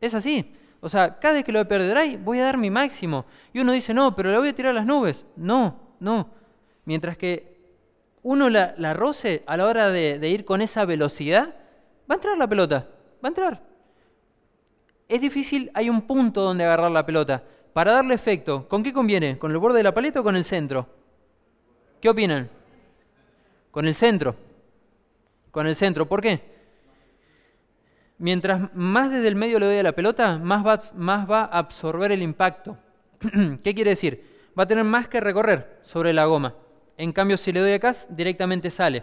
Es así. O sea, cada vez que lo perderá, ahí, voy a dar mi máximo. Y uno dice, no, pero le voy a tirar a las nubes. No, no. Mientras que uno la, roce a la hora de, de ir con esa velocidad, va a entrar la pelota, va a entrar. Es difícil, hay un punto donde agarrar la pelota. Para darle efecto, ¿con qué conviene? ¿Con el borde de la paleta o con el centro? ¿Qué opinan? Con el centro. Con el centro, ¿por qué? Mientras más desde el medio le doy a la pelota, más va, más va a absorber el impacto. ¿Qué quiere decir? Va a tener más que recorrer sobre la goma. En cambio, si le doy acá, directamente sale.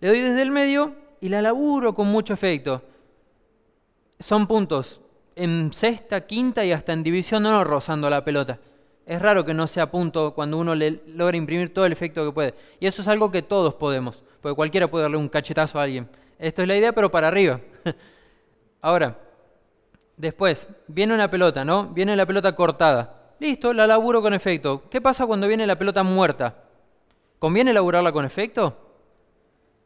Le doy desde el medio y la laburo con mucho efecto. Son puntos en sexta, quinta y hasta en división no rozando la pelota. Es raro que no sea punto cuando uno le logra imprimir todo el efecto que puede. Y eso es algo que todos podemos, porque cualquiera puede darle un cachetazo a alguien. Esto es la idea, pero para arriba. Ahora, después, viene una pelota, ¿no? Viene la pelota cortada. Listo, la laburo con efecto. ¿Qué pasa cuando viene la pelota muerta? ¿Conviene laburarla con efecto?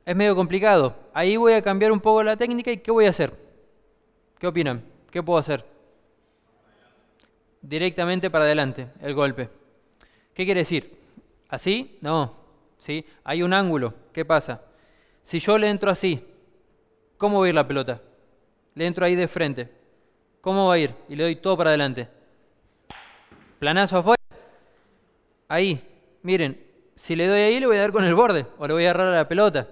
Es medio complicado. Ahí voy a cambiar un poco la técnica y ¿qué voy a hacer? ¿Qué opinan? ¿Qué puedo hacer? Directamente para adelante, el golpe. ¿Qué quiere decir? ¿Así? No. ¿Sí? Hay un ángulo. ¿Qué pasa? Si yo le entro así, ¿Cómo va a ir la pelota? Le entro ahí de frente. ¿Cómo va a ir? Y le doy todo para adelante. Planazo afuera. Ahí. Miren, si le doy ahí le voy a dar con el borde o le voy a agarrar a la pelota.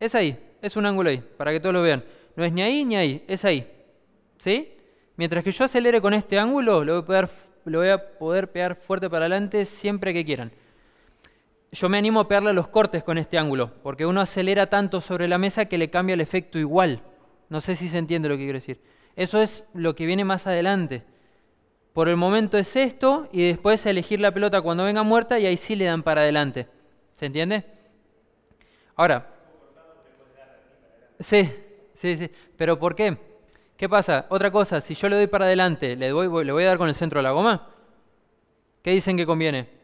Es ahí, es un ángulo ahí, para que todos lo vean. No es ni ahí ni ahí, es ahí. ¿Sí? Mientras que yo acelere con este ángulo, lo voy a poder, lo voy a poder pegar fuerte para adelante siempre que quieran yo me animo a pegarle los cortes con este ángulo, porque uno acelera tanto sobre la mesa que le cambia el efecto igual. No sé si se entiende lo que quiero decir. Eso es lo que viene más adelante. Por el momento es esto y después elegir la pelota cuando venga muerta y ahí sí le dan para adelante. ¿Se entiende? Ahora. Sí, sí, sí. Pero ¿por qué? ¿Qué pasa? Otra cosa, si yo le doy para adelante, ¿le, voy, ¿le voy a dar con el centro de la goma? ¿Qué dicen que conviene?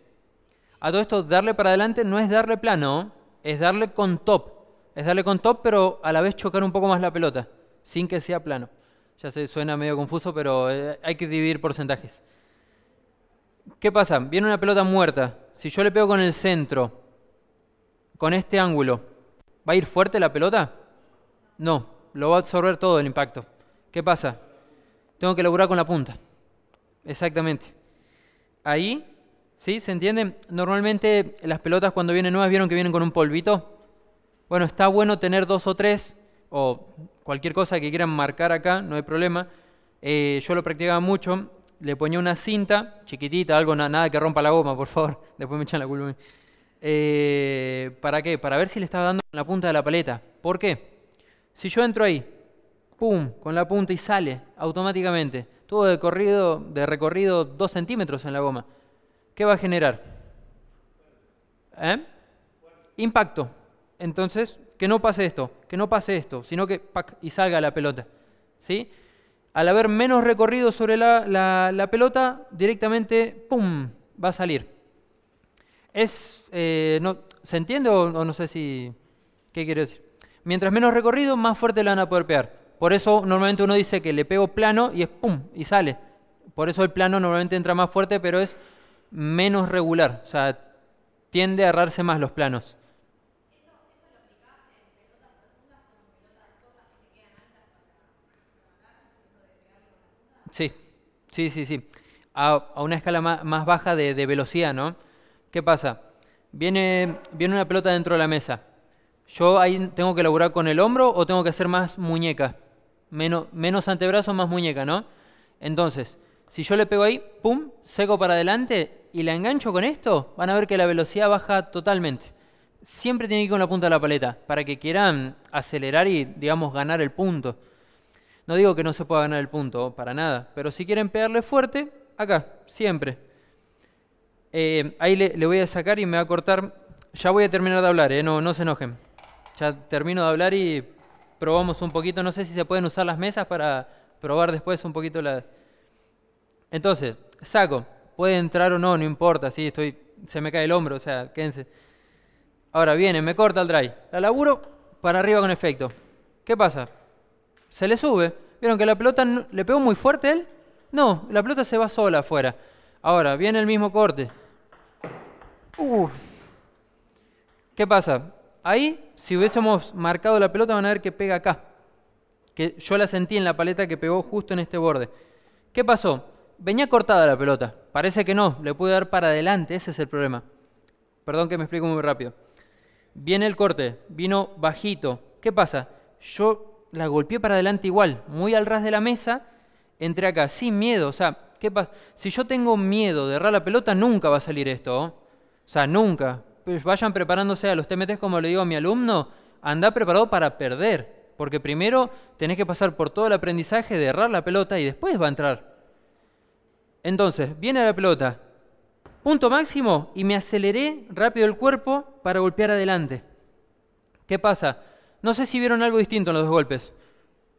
A todo esto, darle para adelante no es darle plano, es darle con top. Es darle con top, pero a la vez chocar un poco más la pelota, sin que sea plano. Ya se suena medio confuso, pero eh, hay que dividir porcentajes. ¿Qué pasa? Viene una pelota muerta. Si yo le pego con el centro, con este ángulo, ¿va a ir fuerte la pelota? No, lo va a absorber todo el impacto. ¿Qué pasa? Tengo que laburar con la punta. Exactamente. Ahí ¿Sí? ¿Se entiende? Normalmente las pelotas cuando vienen nuevas vieron que vienen con un polvito. Bueno, está bueno tener dos o tres o cualquier cosa que quieran marcar acá, no hay problema. Eh, yo lo practicaba mucho, le ponía una cinta chiquitita, algo nada que rompa la goma, por favor. Después me echan la culpa. Eh, ¿Para qué? Para ver si le estaba dando la punta de la paleta. ¿Por qué? Si yo entro ahí, pum, con la punta y sale automáticamente. Todo de corrido, de recorrido dos centímetros en la goma. ¿qué va a generar? ¿Eh? Impacto. Entonces, que no pase esto, que no pase esto, sino que y salga la pelota. ¿Sí? Al haber menos recorrido sobre la, la, pelota, directamente, ¡pum!, va a salir. Es, eh, no, ¿Se entiende o, no sé si... ¿Qué quiere decir? Mientras menos recorrido, más fuerte la van a poder pegar. Por eso normalmente uno dice que le pego plano y es ¡pum! y sale. Por eso el plano normalmente entra más fuerte, pero es menos regular, o sea, tiende a errarse más los planos. Sí, sí, sí, sí. A, a una escala más, más baja de, de, velocidad, ¿no? ¿Qué pasa? Viene, viene una pelota dentro de la mesa. ¿Yo ahí tengo que laburar con el hombro o tengo que hacer más muñeca? Menos, menos antebrazo, más muñeca, ¿no? Entonces, si yo le pego ahí, pum, seco para adelante, y la engancho con esto, van a ver que la velocidad baja totalmente. Siempre tiene que ir con la punta de la paleta, para que quieran acelerar y, digamos, ganar el punto. No digo que no se pueda ganar el punto, para nada, pero si quieren pegarle fuerte, acá, siempre. Eh, ahí le, voy a sacar y me va a cortar. Ya voy a terminar de hablar, eh, no, no se enojen. Ya termino de hablar y probamos un poquito. No sé si se pueden usar las mesas para probar después un poquito la... Entonces, saco. Puede entrar o no, no importa, si estoy, se me cae el hombro, o sea, quédense. Ahora viene, me corta el dry. la laburo para arriba con efecto. ¿Qué pasa? Se le sube. ¿Vieron que la pelota le pegó muy fuerte él? No, la pelota se va sola afuera. Ahora, viene el mismo corte. ¿Qué pasa? Ahí, si hubiésemos marcado la pelota, van a ver que pega acá. Que yo la sentí en la paleta que pegó justo en este borde. ¿Qué pasó? venía cortada la pelota. Parece que no, le pude dar para adelante, ese es el problema. Perdón que me explico muy rápido. Viene el corte, vino bajito. ¿Qué pasa? Yo la golpeé para adelante igual, muy al ras de la mesa, entré acá, sin miedo. O sea, ¿qué pasa? Si yo tengo miedo de errar la pelota, nunca va a salir esto. ¿oh? O sea, nunca. Pues vayan preparándose a los TMTs, como le digo a mi alumno, anda preparado para perder. Porque primero tenés que pasar por todo el aprendizaje de errar la pelota y después va a entrar. Entonces, viene la pelota, punto máximo y me aceleré rápido el cuerpo para golpear adelante. ¿Qué pasa? No sé si vieron algo distinto en los dos golpes.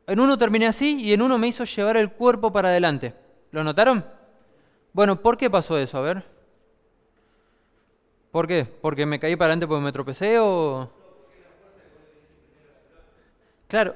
En uno terminé así y en uno me hizo llevar el cuerpo para adelante. ¿Lo notaron? Bueno, ¿por qué pasó eso? A ver. ¿Por qué? ¿Porque me caí para adelante porque me tropecé o...? Claro,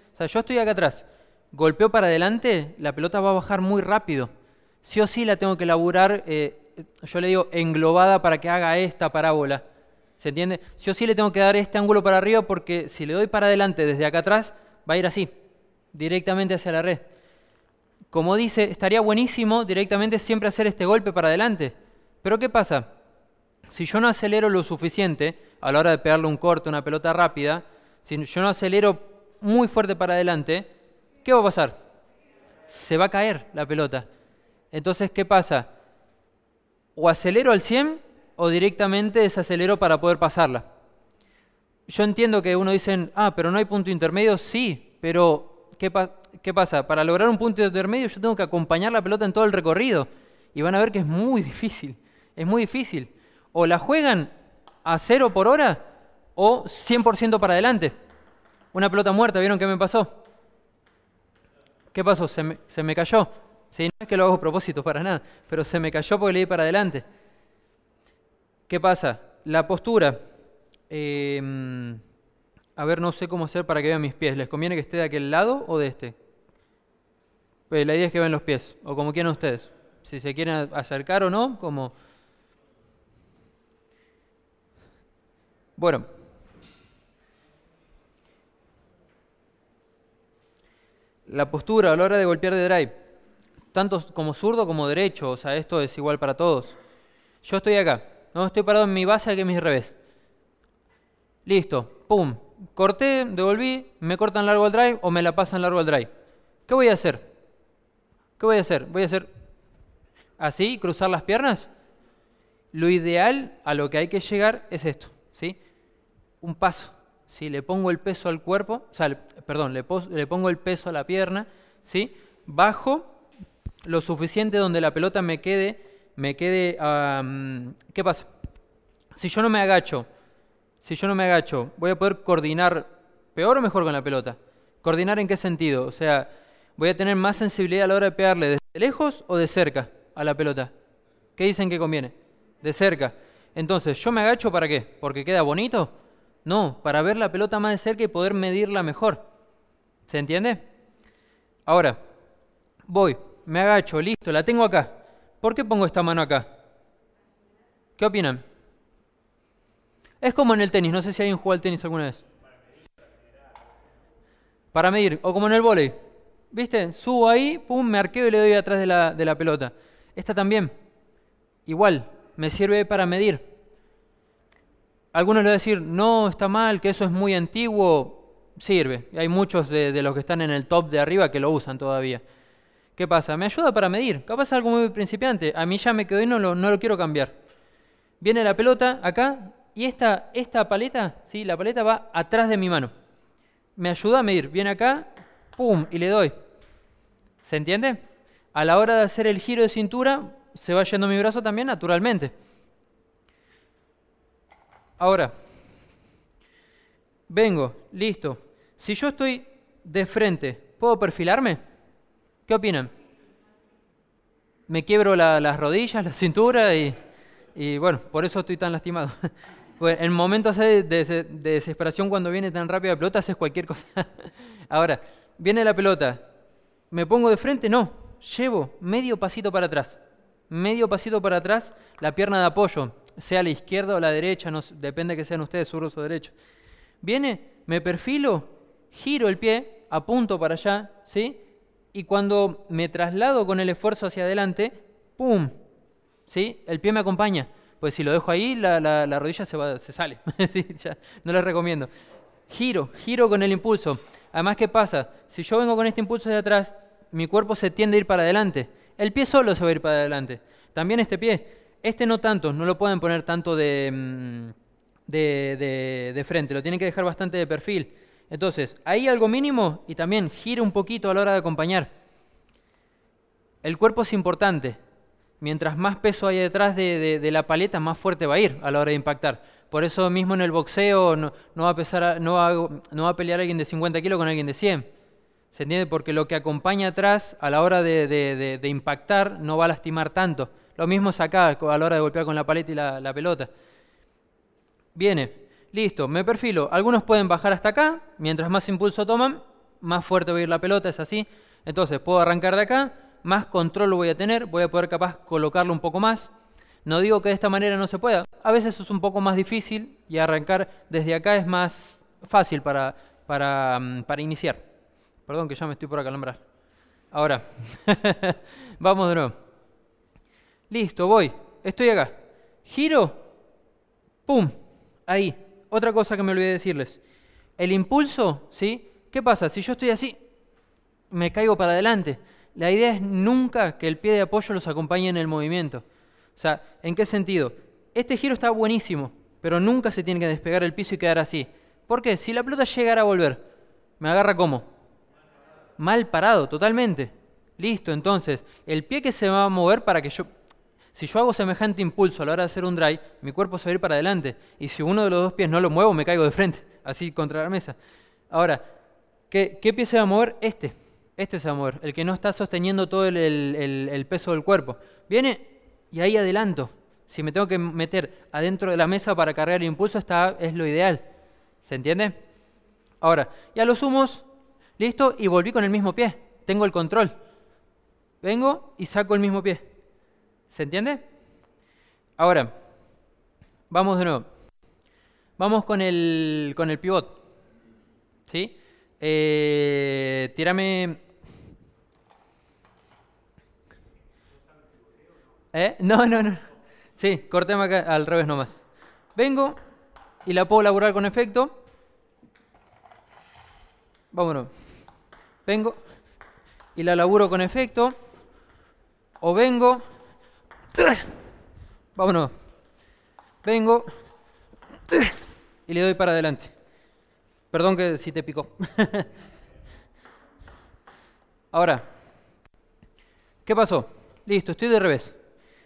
yo estoy acá atrás, golpeo para adelante, la pelota va a bajar muy rápido. Sí o sí la tengo que laburar, eh, yo le digo, englobada para que haga esta parábola. ¿Se entiende? Sí o sí le tengo que dar este ángulo para arriba porque si le doy para adelante desde acá atrás, va a ir así, directamente hacia la red. Como dice, estaría buenísimo directamente siempre hacer este golpe para adelante. Pero ¿qué pasa? Si yo no acelero lo suficiente a la hora de pegarle un corte, una pelota rápida, si yo no acelero muy fuerte para adelante, ¿qué va a pasar? Se va a caer la pelota. Entonces, ¿qué pasa? O acelero al 100 o directamente desacelero para poder pasarla. Yo entiendo que uno dicen, ah, pero no hay punto intermedio, sí, pero ¿qué, ¿qué pasa? Para lograr un punto intermedio yo tengo que acompañar la pelota en todo el recorrido. Y van a ver que es muy difícil, es muy difícil. O la juegan a cero por hora o 100% para adelante. Una pelota muerta, ¿vieron qué me pasó? ¿Qué pasó? Se me, se me cayó. Sí, no es que lo hago a propósito para nada, pero se me cayó porque le para adelante. ¿Qué pasa? La postura. Em, a ver, no sé cómo hacer para que vean mis pies. ¿Les conviene que esté de aquel lado o de este? Pues la idea es que vean los pies, o como quieran ustedes. Si se quieren acercar o no, como... Bueno, la postura a la hora de golpear de drive, tanto como zurdo como derecho, o sea, esto es igual para todos. Yo estoy acá, no estoy parado en mi base aquí en mi revés. Listo, pum, corté, devolví, me cortan largo al drive o me la pasan largo al drive. ¿Qué voy a hacer? ¿Qué voy a hacer? Voy a hacer así, cruzar las piernas. Lo ideal a lo que hay que llegar es esto, ¿sí? Un paso si le pongo el peso al cuerpo, o sea, perdón, le, le, pongo el peso a la pierna, ¿sí? bajo lo suficiente donde la pelota me quede, me quede, ¿qué pasa? Si yo no me agacho, si yo no me agacho, voy a poder coordinar peor o mejor con la pelota. ¿Coordinar en qué sentido? O sea, voy a tener más sensibilidad a la hora de pegarle desde lejos o de cerca a la pelota. ¿Qué dicen que conviene? De cerca. Entonces, ¿yo me agacho para qué? ¿Porque queda bonito? No, para ver la pelota más de cerca y poder medirla mejor. ¿Se entiende? Ahora, voy, me agacho, listo, la tengo acá. ¿Por qué pongo esta mano acá? ¿Qué opinan? Es como en el tenis, no sé si alguien jugó al tenis alguna vez. Para medir, o como en el vóley. ¿Viste? Subo ahí, pum, me arqueo y le doy atrás de la, de la pelota. Esta también. Igual, me sirve para medir algunos le van a decir, no, está mal, que eso es muy antiguo, sirve. Hay muchos de, los que están en el top de arriba que lo usan todavía. ¿Qué pasa? Me ayuda para medir. Capaz es algo muy principiante. A mí ya me quedo y no lo, no lo quiero cambiar. Viene la pelota acá y esta, esta paleta, ¿sí? la paleta va atrás de mi mano. Me ayuda a medir. Viene acá, pum, y le doy. ¿Se entiende? A la hora de hacer el giro de cintura, se va yendo mi brazo también naturalmente. Ahora, vengo, listo. Si yo estoy de frente, ¿puedo perfilarme? ¿Qué opinan? Me quiebro las rodillas, la cintura y, bueno, por eso estoy tan lastimado. Bueno, pues, en momentos de, de, desesperación cuando viene tan rápido la pelota haces cualquier cosa. Ahora, viene la pelota, me pongo de frente, no, llevo medio pasito para atrás. Medio pasito para atrás, la pierna de apoyo sea la izquierda o la derecha, nos depende que sean ustedes zurdos o derechos. Viene, me perfilo, giro el pie, apunto para allá, ¿sí? Y cuando me traslado con el esfuerzo hacia adelante, ¡pum! ¿Sí? El pie me acompaña. Pues si lo dejo ahí, la, rodilla se, va, se sale. no les recomiendo. Giro, giro con el impulso. Además, ¿qué pasa? Si yo vengo con este impulso de atrás, mi cuerpo se tiende a ir para adelante. El pie solo se va a ir para adelante. También este pie. Este no tanto, no lo pueden poner tanto mm, de, frente, lo tienen que dejar bastante de perfil. Entonces, ahí algo mínimo y también gira un poquito a la hora de acompañar. El cuerpo es importante. Mientras más peso hay detrás de, la paleta, más fuerte va a ir a la hora de impactar. Por eso mismo en el boxeo no, va, a pesar no, va, a pelear alguien de 50 kilos con alguien de 100. ¿Se entiende? Porque lo que acompaña atrás a la hora de impactar no va a lastimar tanto. Lo mismo es acá a la hora de golpear con la paleta y la, pelota. Viene, listo, me perfilo. Algunos pueden bajar hasta acá, mientras más impulso toman, más fuerte va a ir la pelota, es así. Entonces puedo arrancar de acá, más control voy a tener, voy a poder capaz colocarlo un poco más. No digo que de esta manera no se pueda, a veces es un poco más difícil y arrancar desde acá es más fácil para, para, mm, para iniciar. Perdón que ya me estoy por acalambrar. Ahora, vamos de nuevo. Listo, voy. Estoy acá. Giro. ¡Pum! Ahí. Otra cosa que me olvidé decirles. El impulso, ¿sí? ¿Qué pasa? Si yo estoy así, me caigo para adelante. La idea es nunca que el pie de apoyo los acompañe en el movimiento. O sea, ¿en qué sentido? Este giro está buenísimo, pero nunca se tiene que despegar el piso y quedar así. ¿Por qué? Si la pelota llegara a volver, ¿me agarra cómo? Mal parado, totalmente. Listo, entonces, el pie que se va a mover para que yo si yo hago semejante impulso a la hora de hacer un dry, mi cuerpo se va a ir para adelante. Y si uno de los dos pies no lo muevo, me caigo de frente, así contra la mesa. Ahora, ¿qué, pie se va a mover? Este. Este se va a mover, el que no está sosteniendo todo el, el peso del cuerpo. Viene y ahí adelanto. Si me tengo que meter adentro de la mesa para cargar el impulso, está, es lo ideal. ¿Se entiende? Ahora, ya lo sumos, listo, y volví con el mismo pie. Tengo el control. Vengo y saco el mismo pie. ¿Se entiende? Ahora, vamos de nuevo. Vamos con el, con el pivot. ¿Sí? Eh, tírame... ¿Eh? No, no, no. Sí, cortemos acá al revés nomás. Vengo y la puedo laburar con efecto. Vámonos. Vengo y la laburo con efecto. O vengo Vámonos. Vengo y le doy para adelante. Perdón que si te picó. Ahora, ¿qué pasó? Listo, estoy de revés.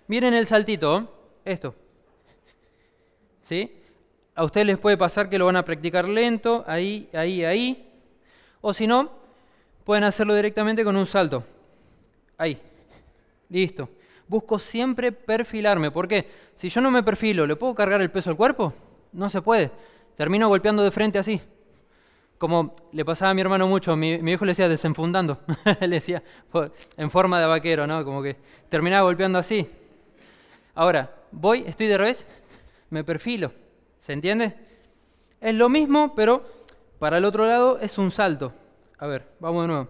Miren el saltito, ¿eh? esto. ¿Sí? A ustedes les puede pasar que lo van a practicar lento, ahí, ahí, ahí. O si no, pueden hacerlo directamente con un salto. Ahí. Listo busco siempre perfilarme. ¿Por qué? Si yo no me perfilo, ¿le puedo cargar el peso al cuerpo? No se puede. Termino golpeando de frente así. Como le pasaba a mi hermano mucho, mi, hijo le decía desenfundando, le decía en forma de vaquero, ¿no? Como que terminaba golpeando así. Ahora, voy, estoy de revés, me perfilo. ¿Se entiende? Es lo mismo, pero para el otro lado es un salto. A ver, vamos de nuevo.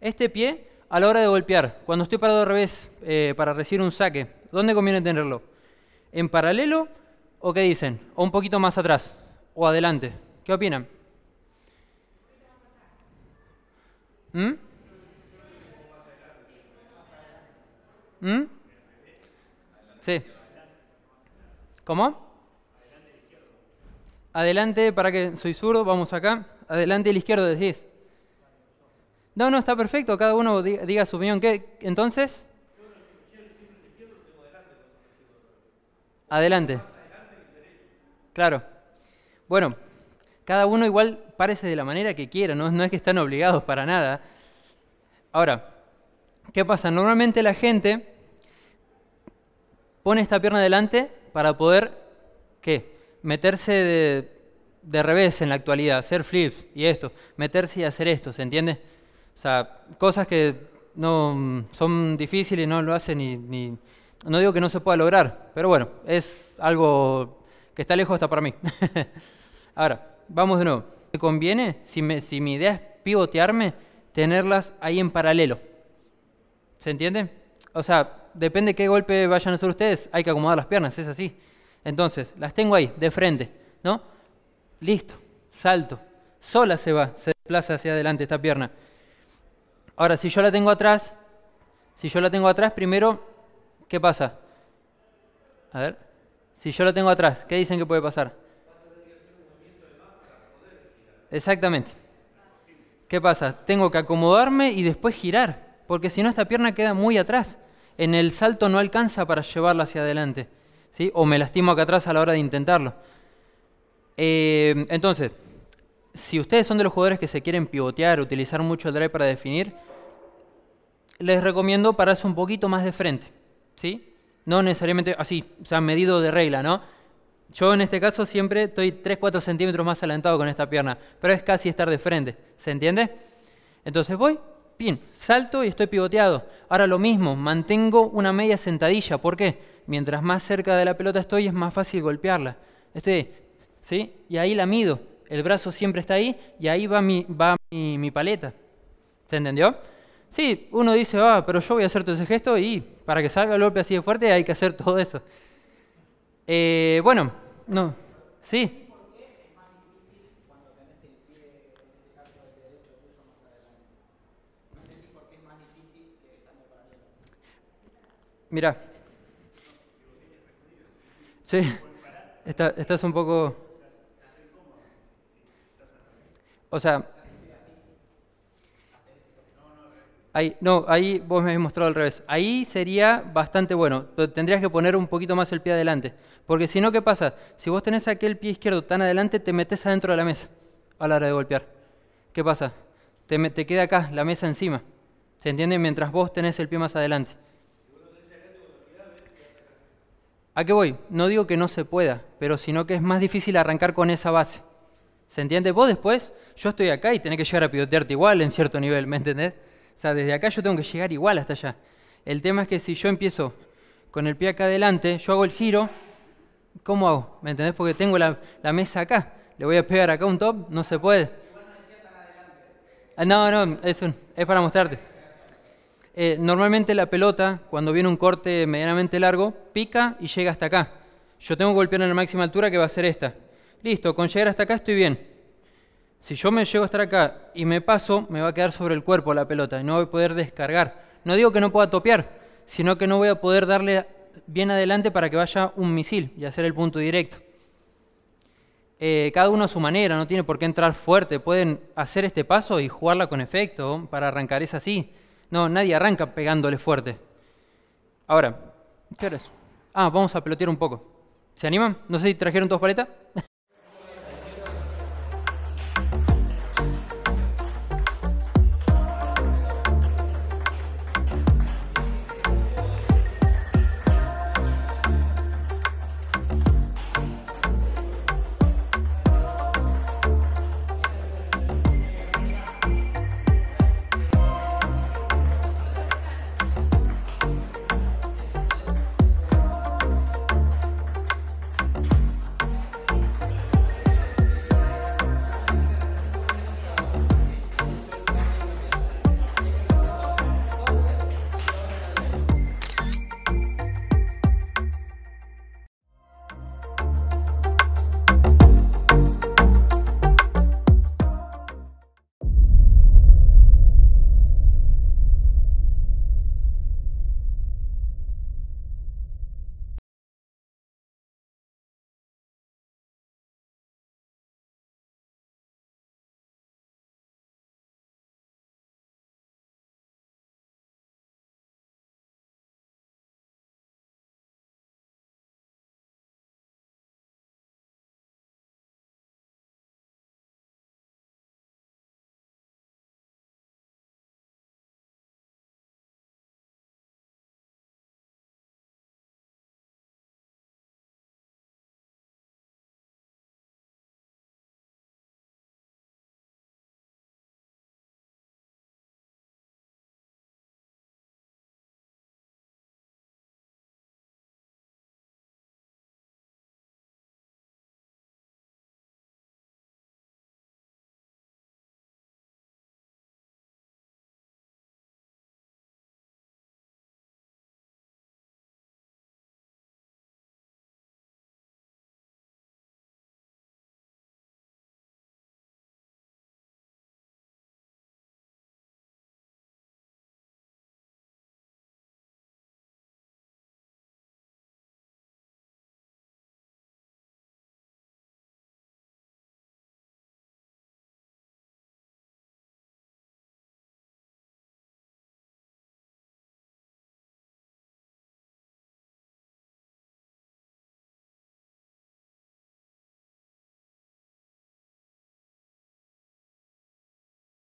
Este pie a la hora de golpear, cuando estoy parado al revés eh, para recibir un saque, ¿dónde conviene tenerlo? ¿En paralelo o qué dicen? ¿O un poquito más atrás? ¿O adelante? ¿Qué opinan? ¿Mm? ¿Mm? Sí. ¿Cómo? Adelante, para que soy zurdo, vamos acá. Adelante el la izquierda, decís. No, no, está perfecto, cada uno diga, su opinión. ¿Qué, entonces? Adelante. Claro. Bueno, cada uno igual parece de la manera que quiera, ¿no? no es que están obligados para nada. Ahora, ¿qué pasa? Normalmente la gente pone esta pierna adelante para poder, ¿qué? Meterse de, de revés en la actualidad, hacer flips y esto, meterse y hacer esto, ¿se entiende? O sea, cosas que no mm, son difíciles, no lo hacen ni, No digo que no se pueda lograr, pero bueno, es algo que está lejos hasta para mí. Ahora, vamos de nuevo. Me conviene, si, mi idea es pivotearme, tenerlas ahí en paralelo. ¿Se entiende? O sea, depende qué golpe vayan a hacer ustedes, hay que acomodar las piernas, es así. Entonces, las tengo ahí, de frente, ¿no? Listo, salto. Sola se va, se desplaza hacia adelante esta pierna. Ahora, si yo la tengo atrás, si yo la tengo atrás, primero, ¿qué pasa? A ver, si yo la tengo atrás, ¿qué dicen que puede pasar? Exactamente. ¿Qué pasa? Tengo que acomodarme y después girar, porque si no esta pierna queda muy atrás. En el salto no alcanza para llevarla hacia adelante, ¿sí? O me lastimo acá atrás a la hora de intentarlo. Eh, entonces, si ustedes son de los jugadores que se quieren pivotear, utilizar mucho el drive para definir, les recomiendo pararse un poquito más de frente, ¿sí? No necesariamente así, o sea, medido de regla, ¿no? Yo en este caso siempre estoy 3-4 centímetros más alentado con esta pierna, pero es casi estar de frente, ¿se entiende? Entonces voy, pin, salto y estoy pivoteado. Ahora lo mismo, mantengo una media sentadilla, ¿por qué? Mientras más cerca de la pelota estoy es más fácil golpearla. Este, ¿sí? Y ahí la mido el brazo siempre está ahí y ahí va mi, va mi, mi paleta. ¿Se entendió? Sí, uno dice, ah, pero yo voy a hacer todo ese gesto y para que salga el golpe así de fuerte hay que hacer todo eso. Eh, bueno, no, sí. Mira, sí, estás un poco O sea, Ahí, no, ahí vos me habéis mostrado al revés. Ahí sería bastante bueno, tendrías que poner un poquito más el pie adelante. Porque si no, ¿qué pasa? Si vos tenés aquel pie izquierdo tan adelante, te metes adentro de la mesa a la hora de golpear. ¿Qué pasa? Te, te queda acá, la mesa encima. ¿Se entiende? Mientras vos tenés el pie más adelante. ¿A qué voy? No digo que no se pueda, pero sino que es más difícil arrancar con esa base. ¿Se entiende? Vos después, yo estoy acá y tenés que llegar a pivotearte igual en cierto nivel, ¿me entendés? O sea, desde acá yo tengo que llegar igual hasta allá. El tema es que si yo empiezo con el pie acá adelante, yo hago el giro, ¿cómo hago? ¿Me entendés? Porque tengo la, mesa acá. Le voy a pegar acá un top, no se puede. No, no, es, un, es para mostrarte. Eh, normalmente la pelota, cuando viene un corte medianamente largo, pica y llega hasta acá. Yo tengo que golpear en la máxima altura que va a ser esta listo, con llegar hasta acá estoy bien. Si yo me llego a estar acá y me paso, me va a quedar sobre el cuerpo la pelota y no voy a poder descargar. No digo que no pueda topear, sino que no voy a poder darle bien adelante para que vaya un misil y hacer el punto directo. Eh, cada uno a su manera, no tiene por qué entrar fuerte. Pueden hacer este paso y jugarla con efecto para arrancar. Es así. No, nadie arranca pegándole fuerte. Ahora, ¿qué hora Ah, vamos a pelotear un poco. ¿Se animan? No sé si trajeron todos paleta.